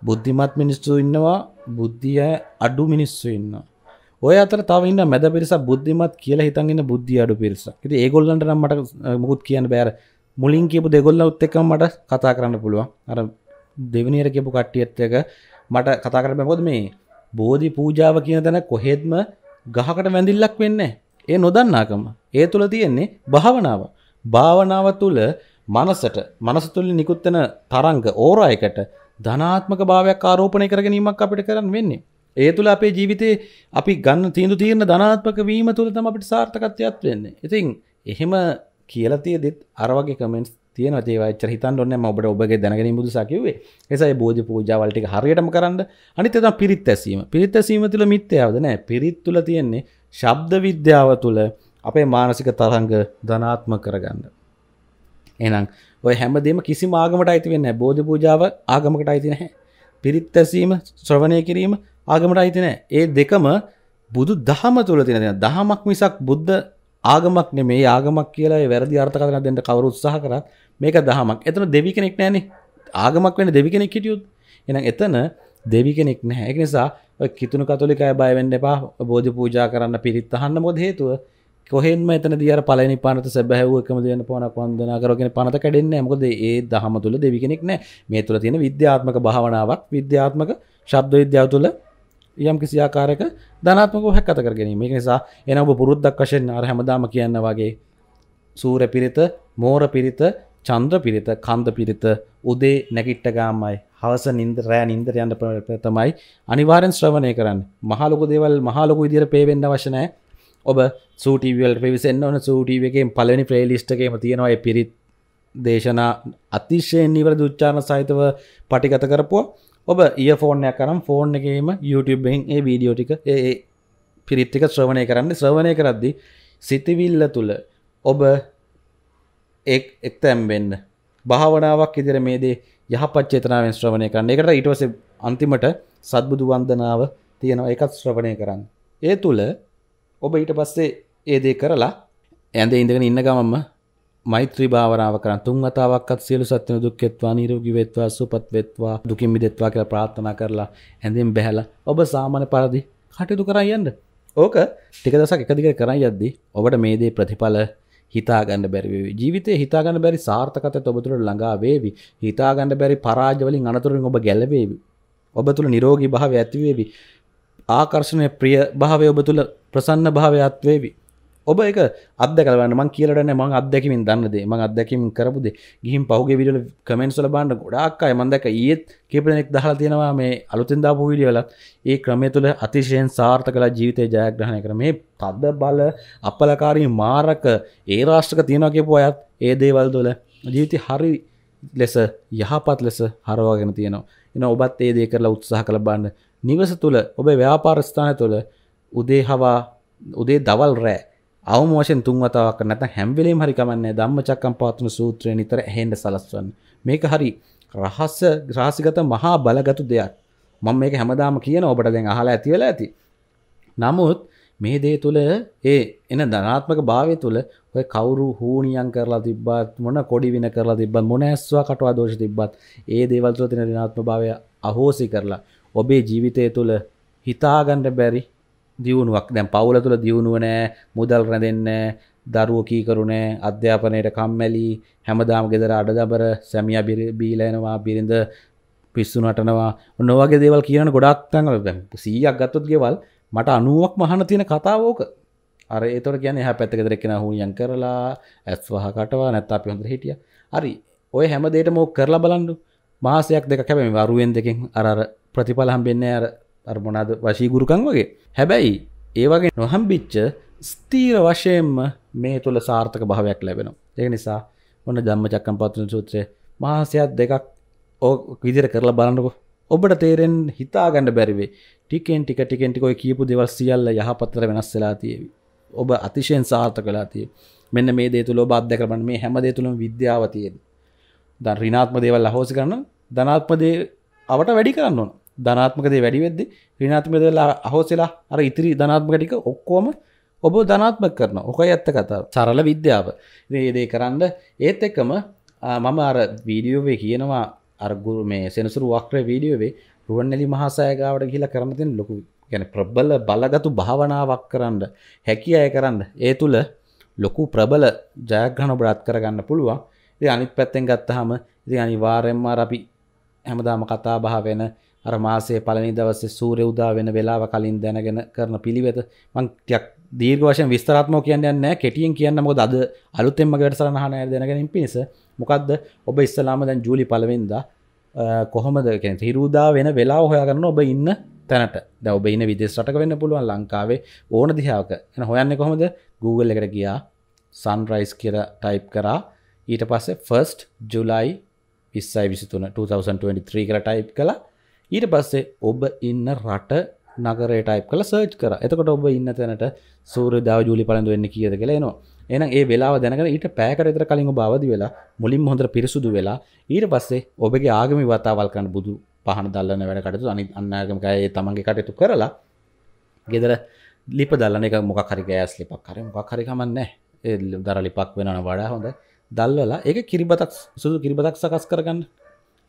බුද්ධිමත් මිනිස්සු ඉන්නවා බුද්ධිය අඩු මිනිස්සු ඉන්නවා ඔය අතර තවන්න මැද පිරිස බුද්ධිමත් කියලා හිතන්න්න බුද්ධිය අඩු පිරිස ති ඒගොල්ලට නම්මට මුකුත් කියන්න බෑර මුලින් කියපු දෙගොල්ල උත්තකම් මට කතා කරන්න පුළුවන් අර දෙවනිර කියපු කට්ටියත්තක මට කතා කරම පොද මේ බෝධි පූජාව කියන තැන කොහෙත්ම ගහකට වැඳිල්ලක් වෙන්න ඒ නොදන්නාකම ඒ තුළ තියෙන්නේ භාවනාව භාවනාව තුළ මනසට මනස තුළින් නිකුත්වෙන තරංග ඕරායකට ධනාත්මක භාවයක් ආරෝපණය කරගනීමක් අපිට කරන්න වෙන්නේ ඒ තුළ අපේ ජීවිතේ අපි ගන්න තීන්දු තීරණ ධනාත්මක වීම තුළ තම අපිට සාර්ථකත්වයක් වෙන්නේ. ඉතින් එහෙම කියලා තියෙදිත් අර වගේ කමෙන්ට්ස් තියෙන ඒවච හිතන් ඔන්න ඔබට ඔබගේ දැනගෙන බුදු සකිවේ එසයි බෝධ පූජාවලට හරියටම කරන්න අනිතත පිරිත් ඇසීම පිරිත් ඇසීම තුළ මිත්‍යාවදන පිරිත් තුළ තියෙන්නේ ශබ්ද විද්‍යාව තුළ අපේ මානසික තරංග ධනාත්ම කරගන්න. එනම් ඔය හැමදේම කිසි මාගමට අයිතිවෙන්න බෝධ පූජාව ආගමකට අයිතිනහැ පිරිත්තැසීම ශ්‍රවණය කිරීම ආගමට අයිති නෑ. ඒ දෙකම බුදු දහම තුළ තියෙන දෙයක්. දහමක් මිසක් බුද්ධ ආගමක් නෙමේ. ආගමක් කියලා ඒ වැරදි අර්ථකථන දෙන්න කවුරු උත්සාහ කරත් මේක දහමක්. එතන දෙවි කෙනෙක් නෑනේ. ආගමක් වෙන්න දෙවි කෙනෙක් හිටියොත්. එහෙනම් එතන දෙවි කෙනෙක් නැහැ. ඒක නිසා ඔය කිතුණු කතෝලිකය බය වෙන්න එපා. බෝධි පූජා කරන්න පිරිත් අහන්න මොකද හේතුව? කොහෙන්ම එතන දිර පලනි පනත සැබැහව එකම දයන පන පන්දන කරගෙන පනත කඩෙන්න මොකද ඒ දහම තුළ දෙවි කෙනෙක් නෑ මේ තුළ තියෙන විද්‍යාත්මක භාවනාවක් විද්‍යාත්මක ශබ්ද විද්‍යාව තුළ යම් කිසි ආකාරක ධනාත්මක හැක් අත කර ගැනීම නිසා එන ඔබ පුරුද්දක් වශයෙන් අර හැමදාම කියන්න වගේ සූර පිරිත මෝර පිරිත චන්ද්‍ර පිරිත කන්ද පිරිත උදේ නැගිට්ටගාමයි හවස නින්ද රෑ නින්දර යන්න තමයි අනිවාරෙන් ශ්‍රවණය කරන්න මහලොකු දෙවල් මහලොකු ඉදිර පේවෙන්න වශනෑ ඔබ සූටීවල් පිවිසෙන්න්න ඕන සූටීවකෙන් පලනි ප්‍රේලිස්ටකම තියෙනවා පිරිත් දේශනා අතිශයෙන් නිවර දුච්චාන සහිතව පටිගත කරපුවා ඔබ ඒ ෆෝර්නයක් කරම් ෆෝර්න් එකම YouTubeුබෙන් ඒ වීඩියෝ ටික ඒ පිරිත්තික ශ්‍රවණය කරන්න ශ්‍රවණය කරද්දි සිතිවිල්ල තුළ ඔබ එක් එක්තැම්බෙන්න්න භාවනාවක් ඉදිර මේදේ යහපත් චේතනාවෙන් ශ්‍රවණය කරන්න එකට ඊටවස අන්තිමට සත්බුදු වන්දනාව තියෙනවා එකත් ශ්‍රවණය කරන්න ඒ තුළ ඔබ ඊට පස්සේ ඒ දේ කරලා ඇඳ ඉඳගෙන ඉන්න ගමම මෛත්‍රී භාවනාව කරන් තුන් වතාවක්වත් සියලු සත්ත්වන දුක්ඛෙත්වා නිරෝගී වෙත්වා සුවපත් වෙත්වා දුකින් මිදෙත්වා කියලා ප්‍රාර්ථනා කරලා ඇඳෙන් බැහැලා ඔබ සාමාන්‍ය පරිදි කටයුතු කරන් යන්න. ඕක ටික දවසක් එක දිගට කරන් යද්දී ඔබට මේ දේ ප්‍රතිඵල හිතාගන්න බැරිවේවි ජීවිතය හිතාගන්න බැරි සාර්ථකත ඔබතුළට ළඟා වේවි හිතාගන්න බැරි පරාජවලින් අනතුරින් ඔබ ගැලවේවි ඔබ තුළ නිරෝගී භාව ඇතිවේවි ආකර්ශණය ප්‍රිය භාවය ඔබ තුළ ප්‍රසන්න භාවයත් වේවි ඔබ එක අදකලන්න මං කියලටන මං අදැකිමින් දන්නද ම අදැකින් කරපුද ගිහිම් පහුගේ විඩල කමෙන්ට්සල බාන්න ගොඩාක්කයි මන්දක ඒත් කේපනෙක් දහලා තියෙනවා මේ අලුතින් දාපු විඩියලත් ඒ ක්‍රමය තුළ අතිශයෙන් සාර්ථ කලා ජීවිතය ජයග්‍රහණය කර මේ තද බල අපලකාරී මාරක ඒ රාෂ්ටක තියෙනවා කියපු අයත් ඒ දේවල් දොල ජීවිත හරි ලෙස යහපත් ලෙස හරවාගෙන තියෙනවා එන ඔබත් ඒ දේ කරලා උත්සාහ කළ බන්න නිවස තුළ ඔබේ ව්‍යාපාරස්ථානය තුළ උදේ හවා උදේ දවල් රෑ අවමෝෂෙන් තුන්වතාවක් නැත හැම්වෙලේ හරිකමන්නේ දම්ම චක්කම් පාතුන සූත්‍රය නිතර හෙන්ඩ සලස්වන්න මේක හරි රහස්ස ග්‍රහසිගත මහා බලගතු දෙයක් මම මේක හැමදාම කියන ඔබට දැන් අහලා ඇතිවලා ඇති නමුත් මේ දේ තුළ ඒ එන ධනාත්මක භාවය තුළ ඔය කවුරු හූනියන් කරලා තිබ්බත් මොන කොඩි වින කරලා තිබ්බත් මොන ඇස්වා කටවා දෝෂ තිබ්බත් ඒ දේවල් තුළ තියෙන ධනාත්ම භාවය අහෝසි කරලා ඔබේ ජීවිතය තුළ හිතාගන්න බැරි දියුණුවක් දැන් පවුල තුළ දියුණුව නෑ මුදල් රැඳෙන්න දරුවෝ කී කරුණෑ අධ්‍යාපනයට කම්මැලි හැමදාම ගෙදර අඩදබර සැමියා බීලයනවා බිරිඳ පිස්සු නටනවා නොවගේ දේවල් කියන ගොඩක් තැඟල සීයක් ගත්තොත් ගෙවල් මට අනුවක් මහන තියෙන කතාවෝක අර ඒතොර කියන හැ පැත්තකෙදරෙක්ෙන හුියන් කරලා ඇස් වහ කටවා නැත්තා පිහොඳ හිටිය හරි ඔය හැමදේට මෝ කරලා බලන්ඩු මාසයක් දෙක කැබැමි වරුවෙන් දෙකින් අර ප්‍රතිඵල හම්බෙන්නේ අර අර්මොනාද වශීගුරුකං වගේ හැබැයි ඒවගේ නොහම්බිච්ච ස්තීර වශයෙන්ම මේ තුළ සාර්ථක භාවයක් ලැබෙනවා ඒ නිසා ඔන්න ජම්ම චක්කම් පත්‍රන සූත්‍රය මහසයක් දෙකක් ඕ විදිර කරලා බලන්නකො ඔබට තේරෙන් හිතාගන්න බැරිවේ ටිකෙන් ටික ටිකෙන්ටිකොයි කියපු දෙවල් සියල්ල යහපත්තර වෙනස් වෙලා තියෙවි ඔබ අතිශයෙන් සාර්ථ කලා තිය මෙන්න මේ දේ තුළ බාධ්‍ය කරන මේ හැම දේ තුළම විද්‍යාව තියෙන දන් රිනාත්ම දේවල් අහෝසි කරන ධනාත්මදේ අවට වැඩි කරන්න ඕන ධනාත්මකදේ වැඩිවෙද්දි රිනාත්මදලා අහෝසෙලා අර ඉතිරි ධනාත්මකටික ඔක්කෝම ඔබ ධනාත්ම කරන ඕක ඇත්ත කතා සරල විද්‍යාව රේදේ කරන්න ඒත් එකම මම අර වීඩියෝවේ කියනවා අර්ගුරු මේ සෙනසුරු වක්්‍ර වීඩියෝවේ රුවන්නලි මහසයගාවට කියල කරනතින් ලොකු ගැන ප්‍රබල බලගතු භාවනාවක් කරන්න හැකි අය කරන්න ඒ තුළ ලොකු ප්‍රබල ජයග්‍රහණ බ්‍රාත් කරගන්න පුළුවන් අනිත් පැත්තෙන් ගත්තහම ඉති අනිවාරෙන්ම අපි හැමදාම කතා බහ වෙන අර මාසේ පලනි දවස්සේ සූරය උදා වෙන වෙලාව කලින් දැනගෙන කරන පිළිවෙත මං ටිකක් දීර්ඝ වශයෙන් විස්තරාත්මකව කියන්න යන්නේ නැහැ කෙටියෙන් කියන්න මොකද අද අලුතෙන්ම වැඩසටහන අහන අය දැනගැනීම පිණිස මොකද්ද ඔබ ඉස්සලාම දැන් ජූලි පළවෙනිදා කොහොමද කියන්නේ හිරුදා වෙන වෙලාව හොයාගන්න ඔබ ඉන්න තැනට දැන් ඔබ ඉන්න විදේශ රටක වෙන්න පුළුවන් ලංකාවේ ඕන දිහාවක එන හොයන්නේ කොහොමද Google එකට ගියා sunrise කියලා type කරා ඊට පස්සේ 1st July 2023 2023 කියලා type කළා ඊට පස්සේ ඔබ ඉන්න රට නගරේ ටයිප් කළ සර්ච් කර එතකොට ඔබ ඉන්න තැනට සූර දා ජූලි පලඳ වෙන්න කියද කියලනවා එන ඒ වෙලා දැනක ඊට පෑකරතර කලින් බවදි වෙලා මුලින් හොඳර පිරිසුදු වෙලා ඊට පස්සේ ඔබගේ ආගමි වතාවල් කන්න බුදු පහන දල්ලන්න වැඩකටතු අනි අන්නාගමකයේ තමන්ගේ කටයුතු කරලා ගෙදර ලිප දල්ලන එක මොක කරිගෑස් ලිපක් කර මොකක් හරිකමන්න දර ලිපක් වෙනන වඩා හොඳ දල්වලා ඒ කිරිබතක් සුදු කිරිබතක් සකස් කරගන්න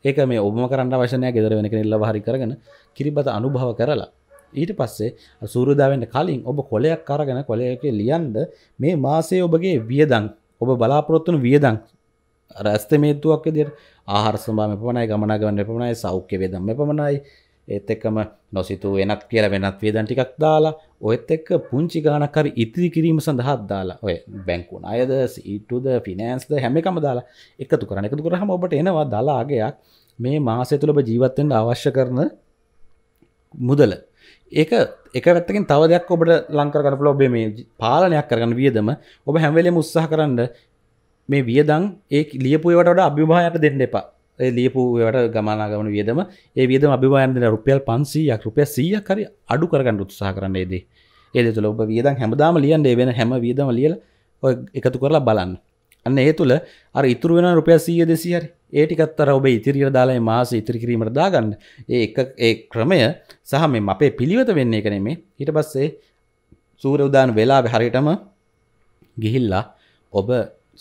ඒක මේ ඔබම කරන්න වශනය ගෙදර වෙන කෙනෙල්ල හරි කරගෙන කිරිබත අනුභව කරලා ඊට පස්සේ සූරුදාවෙන්ට කලින් ඔබ කොලයක් කරගෙන කොලයක ලියන්ද මේ මාසේ ඔබගේ වියදං ඔබ බලාපොරොත්තුන වියදං රැස්තමේත්තුවක් විදිර ආහාර සම්බාම එපමණයි ගමනාගවන්න එපමණයි සෞඛ්‍ය වේදම් එපමණයි ඒත් එක්කම නොසිතූ වෙනත් කියල වෙනත් වේදන් ටිකක් දාලා ඔයත් එක්ක පුංචි ගානකර ඉතිරි කිරීම සඳහත් දාලා ඔය බැංකුන් අයද ඊටුද ෆිනෑන්ස්ද හැමකම දාලා එකතු කරන එකතු කරහම ඔබට එනවා දලාගයක් මේ මාසය තුළබ ජීවත්තෙන්ට අවශ්‍ය කරන මුදල ඒක එක වැත්තකින් තව දෙයක් ඔබට ලංකර කරපුල ඔබේ මේ පාලනයක් කරගන්න වියදම ඔබ හැමවෙලේ මුත්සාහ කරන්න මේ වියදං ඒ ලියපුවට අභිභායට දෙන්න එපා ලියපු වැට ගමනාගමන වියදම ඒ වියද අභිවායන්දන රුපියල් පන්සීයක් රුපිය සියයක් හරි අඩු කරගන්න උත්සාහ කරන්නේදී ඒද තුළ ඔබ වියදම් හැමදාම ලියන්ඩේ වෙන හැම වියදම ලියල ඔය එකතු කරලා බලන්න අන්න ඒ තුළ අර ඉතුරු වෙන රුපිය සීය දෙසිහරි ඒටිකත්තර ඔබ ඉතිරිර දාලා මාස ඉතිරිකිරීමට දාගන්න ඒ එක ඒ ක්‍රමය සහ මෙ අපේ පිළිවත වෙන්නේ කනෙමේ හිට පස්සේ සූර උදාන වෙලා හරිටම ගිහිල්ලා ඔබ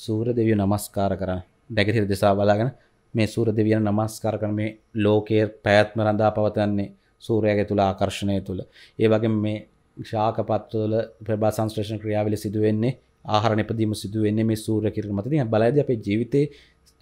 සූර දෙවිය නමස්කාර කරන්න දැගතිර දෙසා බලාගෙන මේ සූර දෙවියන් නමස්කාර කරන මේ ලෝකයේ පැවැත්ම රඳා පවත්වන්නේ සූර්යයාගේ තුල ආකර්ෂණය තුල. ඒ වගේම මේ ශාකපත්වල ප්‍රභා සංශ්ලේෂණ ක්‍රියාවලිය සිදු වෙන්නේ ආහාර නිපදීම සිදු වෙන්නේ මේ සූර්ය කිරණ මත. ඉතින් බලයිද අපේ ජීවිතේ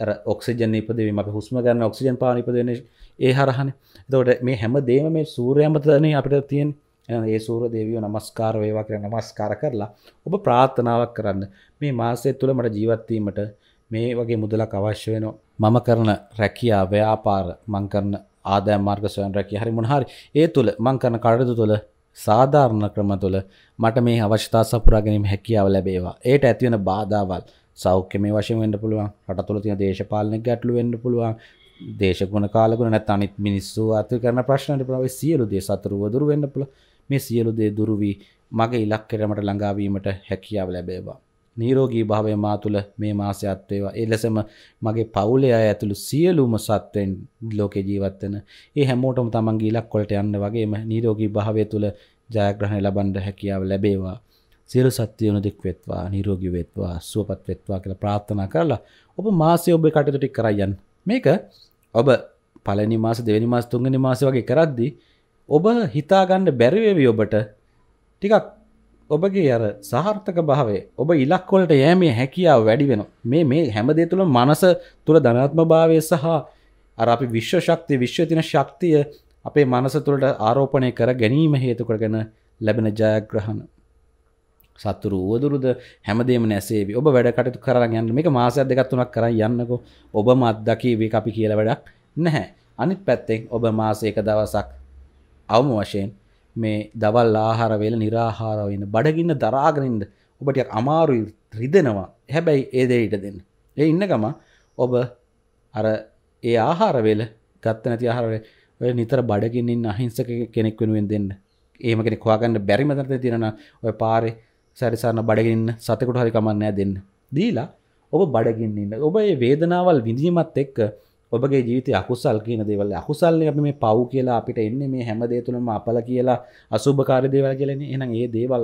අර ඔක්සිජන් නිපදවීම අපි හුස්ම ගන්න ඔක්සිජන් පාන නිපදවන්නේ ඒ හරහනේ. එතකොට මේ හැම දෙයක්ම මේ සූර්යයා මතනේ අපිට තියෙන්නේ. එහෙනම් ඒ සූර්ය දේවියෝ নমස්කාර වේවා කියලා নমස්කාර කරලා ඔබ ප්‍රාර්ථනාවක් කරන්න. මේ මාසය තුල මට ජීවත් වීමට මේ වගේ මුදලක් අවශ්‍ය වෙනවා. මම කරන රැකියා ව්‍යාපාර මං කරන ආදෑ මාර්ග සොයන් රැකිය හරි මොනහරි ඒ තුළ මං කරන කඩදු තුළ සාධාරණ ක්‍රම තුළ මට මේ අවශ්‍යතා සපුරා ගැනීම හැකියාව ලැබේවා. ඒට ඇතිවෙන බාධාවල් සෞඛ්‍ය මේ වශයෙන් වෙන්න පුළුවන්. රට තුළ තියෙන දේශපාලන ගැටලු වෙන්න පුළුවන්. දේශගුණ කාලගුණ නැත්නම් අනිත් මිනිස්සු අතු කරන ප්‍රශ්න වලට ප්‍රවේ සියලු දේ සතුරු වදුරු වෙන්න පුළුවන්. මේ සියලු දේ දුරු වී මගේ ඉලක්කයට මට ළඟා වීමට හැකියාව ලැබේවා. නීරෝගී භාවය මා තුළ මේ මාසයත් වේවා. ඒ ලෙසම මගේ පවුලේ අය ඇතුළු සියලුම සත්වෙන් ලෝකේ ජීවත් වෙන ඒ හැමෝටම තමන්ගේ ඉලක්ක වලට යන්න වගේම නීරෝගී භාවය තුළ ජයග්‍රහණ ලබන්න හැකියාව ලැබේවා. සියලු සත්වයන දික් වෙත්වා නිරෝගී වෙත්වා සුවපත් වෙත්වා කියලා ප්‍රාර්ථනා කරලා ඔබ මාසයේ ඔබේ කටයුතු ටික කරයන්. මේක ඔබ පළවෙනි මාස දෙවෙනි මාස තුන්වෙනි මාස වගේ කරද්දී ඔබ හිතාගන්න බැරි වෙවි ඔබට ටිකක් ඔබගේ අර සාර්ථක භාවේ ඔබ ඉලක්කොලට යෑමේ හැකියාව වැඩි වෙන මේ මේ හැමදේ තුළ මනස තුළ ධනත්ම භාවය සහ අර අපි විශ්ව ශක්තිය විශ්ව තින ශක්තිය අපේ මනස තුළට ආරෝපණය කර ගැනීම හේතුකරගෙන ලැබෙන ජයග්‍රහණ සතුරු වුවදුරුද හැමදේම නැසේවි ඔබ වැඩ කටතු කරන්න යන්න මේ මාසයක් දෙකත් තුනක් කර යන්නකො ඔබ මත්දකීවේ අපි කියලා වැඩක් නැහැ අනිත් පැත්තෙන් ඔබ මාසයක දවසක් අවම වශයෙන් මේ දවල් ආහාර වේල නිරාහාරවන්න බඩගින්න දරාගෙනින්ද ඔබට අමාරු රිදෙනවා හැබැයි ඒදේ ඉට දෙන්න. ඒ ඉන්න ගම ඔබ අර ඒ ආහාරවේල ගත්ත නැති ආහාරවේ නිතර බඩගින්නින් අහිංසක කෙනෙක් වෙනුවෙන් දෙන්න ඒම කෙනෙ කවාගන්න බැරිමතරත තිරෙන ඔය පාරි සැරිසරන්න බඩගින්න සතකුට හරිකමන්නෑ දෙන්න. දීලා ඔබ බඩගින්නන්න ඔබ ඒ වේදනාවල් විඳීමත් එක්ක ඔබගේ ජීවිතය අකුසල් කියන දේවල් අකුසල්නේ අපි මේ පව් කියලා අපිට එන්නේ මේ හැම දේ තුළම අපල කියලා අසුභකාරී දේවල් කියලා එන්නේ. එහෙනම් ඒ දේවල්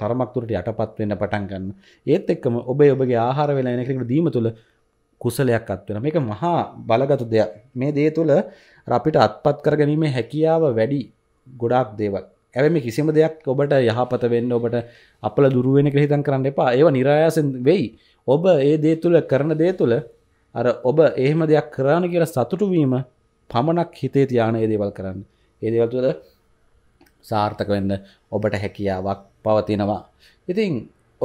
තරමක් දුරට යටපත් වෙන්න පටන් ගන්න. ඒත් එක්කම ඔබේ ඔබගේ ආහාර වේලා එන කෙනෙකුට දීම තුළ කුසලයක් අත් වෙනවා. මේක මහා බලගත් දෙයක්. මේ දේ තුළ අපිට අත්පත් කරගැනීමේ හැකියාව වැඩි ගොඩාක් දේවල්. ඇවම කිසිම දෙයක් ඔබට යහපත වෙන්න ඔබට අපල දුරුවෙන ක්‍රහිතන් කරන්න එපා ඒව නිරායාසෙන් වෙයි ඔබ ඒ දේ තුළ කරන දේ තුළ අර ඔබ එහෙම දෙයක් කරන්න කියලා සතුටුවීම පමණක් හිතේ තියාන ඒදේවල් කරන්න ඒදේවල්තුවද සාර්ථක වෙන්න ඔබට හැකියාවක් පවතිනවා ඉතිං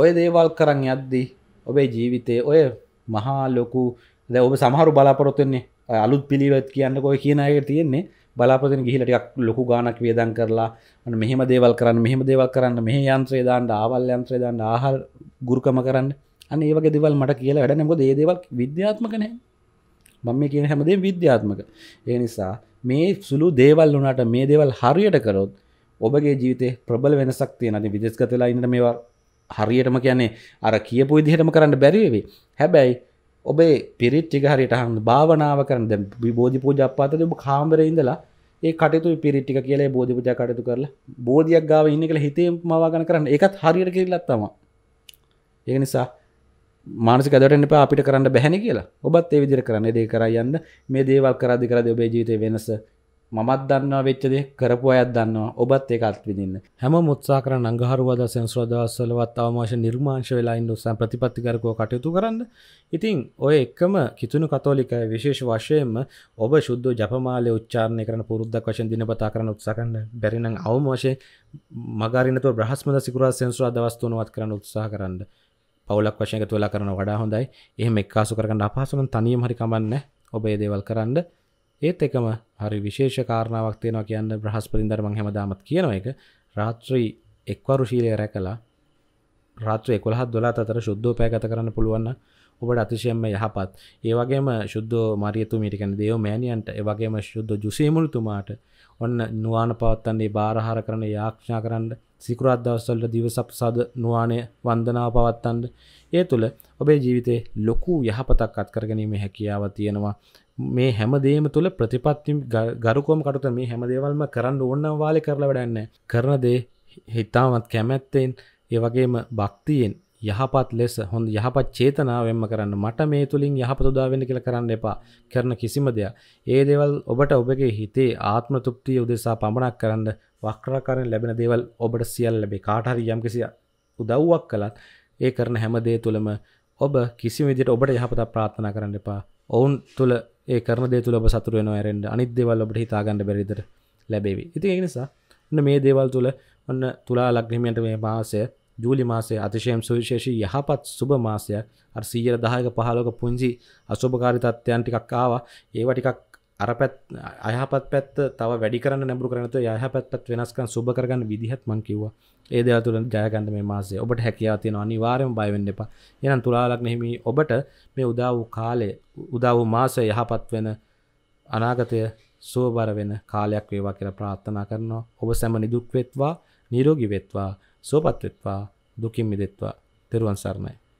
ඔය දේවල් කරන්න යද්දී ඔබේ ජීවිතය ඔය මහා ලොකු ද ඔබ සමහරු බලාපොරොත්තුවෙන්නේ අලුත් පිළිවත් කියන්න කොය කියනයට තියෙන්නේ බලාපොතින් ගිහිලටක් ලොකු ගානක් වියදන් කරලා මෙහෙම දේවල් කරන්න මෙහෙම දේවල් කරන්න මෙහ යන්ත්‍රේ දාන්න ආවල් යන්ත්‍රේ දන්න ආහල් ගුරුකම කරන්න අන්න ඒවගේ දෙවල් මට කියලා වැඩ නැකොද ඒ දෙවල් විද්‍යාත්මකන මම කියන හැමදේ විද්‍යාත්මක ඒ නිසා මේ සුළු දේවල් වුණට මේ දේවල් හරියට කරොත් ඔබගේ ජීවිතේ ප්‍රබල වෙනසක් තියෙනනි විදෙස්ගතලා ඉන්න මේවා හරියටම කියන්නේ අර කියපු විදිහටම කරන්න බැරිවෙවි හැබැයි ඔබේ පිරිච්චික හරියට හන් භාවනාව කරන්න දැ බෝධි පූජාපාතද ඔබ කාම්බර ඉඳලා ඒ කටයුතු පිරිට්ටික කියලා බෝධි පුජා කටයුතු කරලා බෝධියක් ගාව ඉන්න කළ හිතේ මවාගන කරන්න එකත් හරියට කිරලත්තම ඒ නිසා මානසික දරන්න එපා අපිට කරන්න බැහැනි කියලා ඔබත් ඒ විදිහට කරන්න දේ කරා යන්න මේ දේවල් කරද්දි කරද්දි ඔබේ ජීවිතේ වෙනස මමත් දන්නවා වෙච්ච දේ කරපු අයත් දන්නවා ඔබත් ඒක අත්විඳින්න හැම උත්සාහ කරන අඟහරුවාදා සෙන්සුරාදා දවස්වලවත් අවමාශ නිර්මාංශ වෙලා ඉන්න උත්සාහ ප්‍රතිපත්තිකාරකව කටයුතු කරන්න ඉතින් ඔය එකම කිතුුණු කතෝලිකය විශේෂ වශයෙන්ම ඔබ ශුද්ධ ජපමාලය උච්චාරණය කරන පුරුද්දක් වශයෙන් දිනපතා කරන උත්සකන්න බැරිනං අවමෝශය මගරිනතු බ්‍රහස්මද සිකරා සෙන්සුරා දවස්තුනුවත් කරන උත්සා කරන්න පවුලක් වශයෙන් එකතු වෙලා කරන වඩා හොඳයි. එහෙම එක්කාසු කරගන්න අපහසු නම් තනියම හරි කමන්නේ. ඔබ මේ දේවල් කරන්න. ඒත් එකම හරි විශේෂ කාරණාවක් තියෙනවා කියන්න බ්‍රහස්පතින්දර මම හැමදාමත් කියන එක රාත්‍රී එක්වරු ශීලය රැකලා රාත්‍රී 11 12 අතර සුද්ධෝපය ගත කරන්න පුළුවන් නම් ඔබට අතිශයෙන්ම යහපත්. ඒ වගේම සුද්ධෝ මාරියතුමීට කියන්නේ දේව මෑණියන්ට ඒ වගේම සුද්ධෝ ජුසීමුල්තුමාට ඔන්න නුවාන පවත්තන්නේ බාරහාර කරන යාක්ෂා කරන්න සිකුරත් දවස්සල්ල දිව සප්සාද නවානය වන්දනාව පවත්තන්ඩ ඒ තුළ ඔබේ ජීවිතේ ලොකු යහපතක් අත් කරගනීම හැකියාව තියෙනවා මේ හැමදේම තුළ ප්‍රතිපත්ති ගරුකෝම කටුත මේ හැමදේවල්ම කරන්න ඕන්නම් වාලි කරලා වැඩන්න කරනදේ හිතාමත් කැමැත්තෙන් ඒවගේම භක්තියෙන් යහපත් ලෙස හොඳ යහපත් චේතනාවෙන්ම කරන්න මට මේ තුලින් යහපත උදා වෙන්න කියලා කරන්න එපා කරන කිසිම දෙයක්. ඒ දේවල් ඔබට ඔබගේ හිතේ ආත්ම තෘප්තිය උදෙසා පමණක් කරන්න වක්‍රාකාරයෙන් ලැබෙන දේවල් ඔබට සියල්ල ලැබේ. කාට හරි යම්කිසි උදව්වක් කළත් ඒ කරන හැම දේ තුලම ඔබ කිසිම විදිහට ඔබට යහපතක් ප්‍රාර්ථනා කරන්න එපා. ඔවුන් තුල ඒ කරන දේ තුල ඔබ සතුට වෙනව ඇරෙන්න. අනිත් දේවල් ඔබට හිතා ගන්න බැරි විදිහට ලැබෙවි. ඉතින් ඒ නිසා ඔන්න මේ දේවල් තුල ඔන්න තුලා ලග්නමියන්ට මේ මාසය ජූලි මාසේ අතිශයම් සුවිශේෂී යහපත් සුබ මාසය අර සීජර දායක පහලෝක පුංචි අසුභකාරි තත්ත්වයන් ටිකක් ආවා ඒවා ටිකක් අර පැත් අයහපත් පැත් තව වැඩි කරන්න නැඹුරු කරනතු යහපත් පැත් වෙනස්කන් සුබ කරගන්න විදිහත් මං කිව්වා ඒ දේවල් තුල ජයගන්න මේ මාසේ ඔබට හැකියාව තියෙනවා අනිවාර්යයෙන්ම බය වෙන්න එපා එහෙනම් තුලා ලග්න හිමි ඔබට මේ උදා වූ කාලය උදා වූ මාසය යහපත් වෙන අනාගතය සුවබර වෙන කාලයක් වේවා කියලා ප්‍රාර්ථනා කරනවා ඔබ සැම නිදුක් වෙත්වා නිරෝගී වෙත්වා සුවපත් වෙත්වා දුකින් මිදෙත්වා තෙරුවන් සරණයි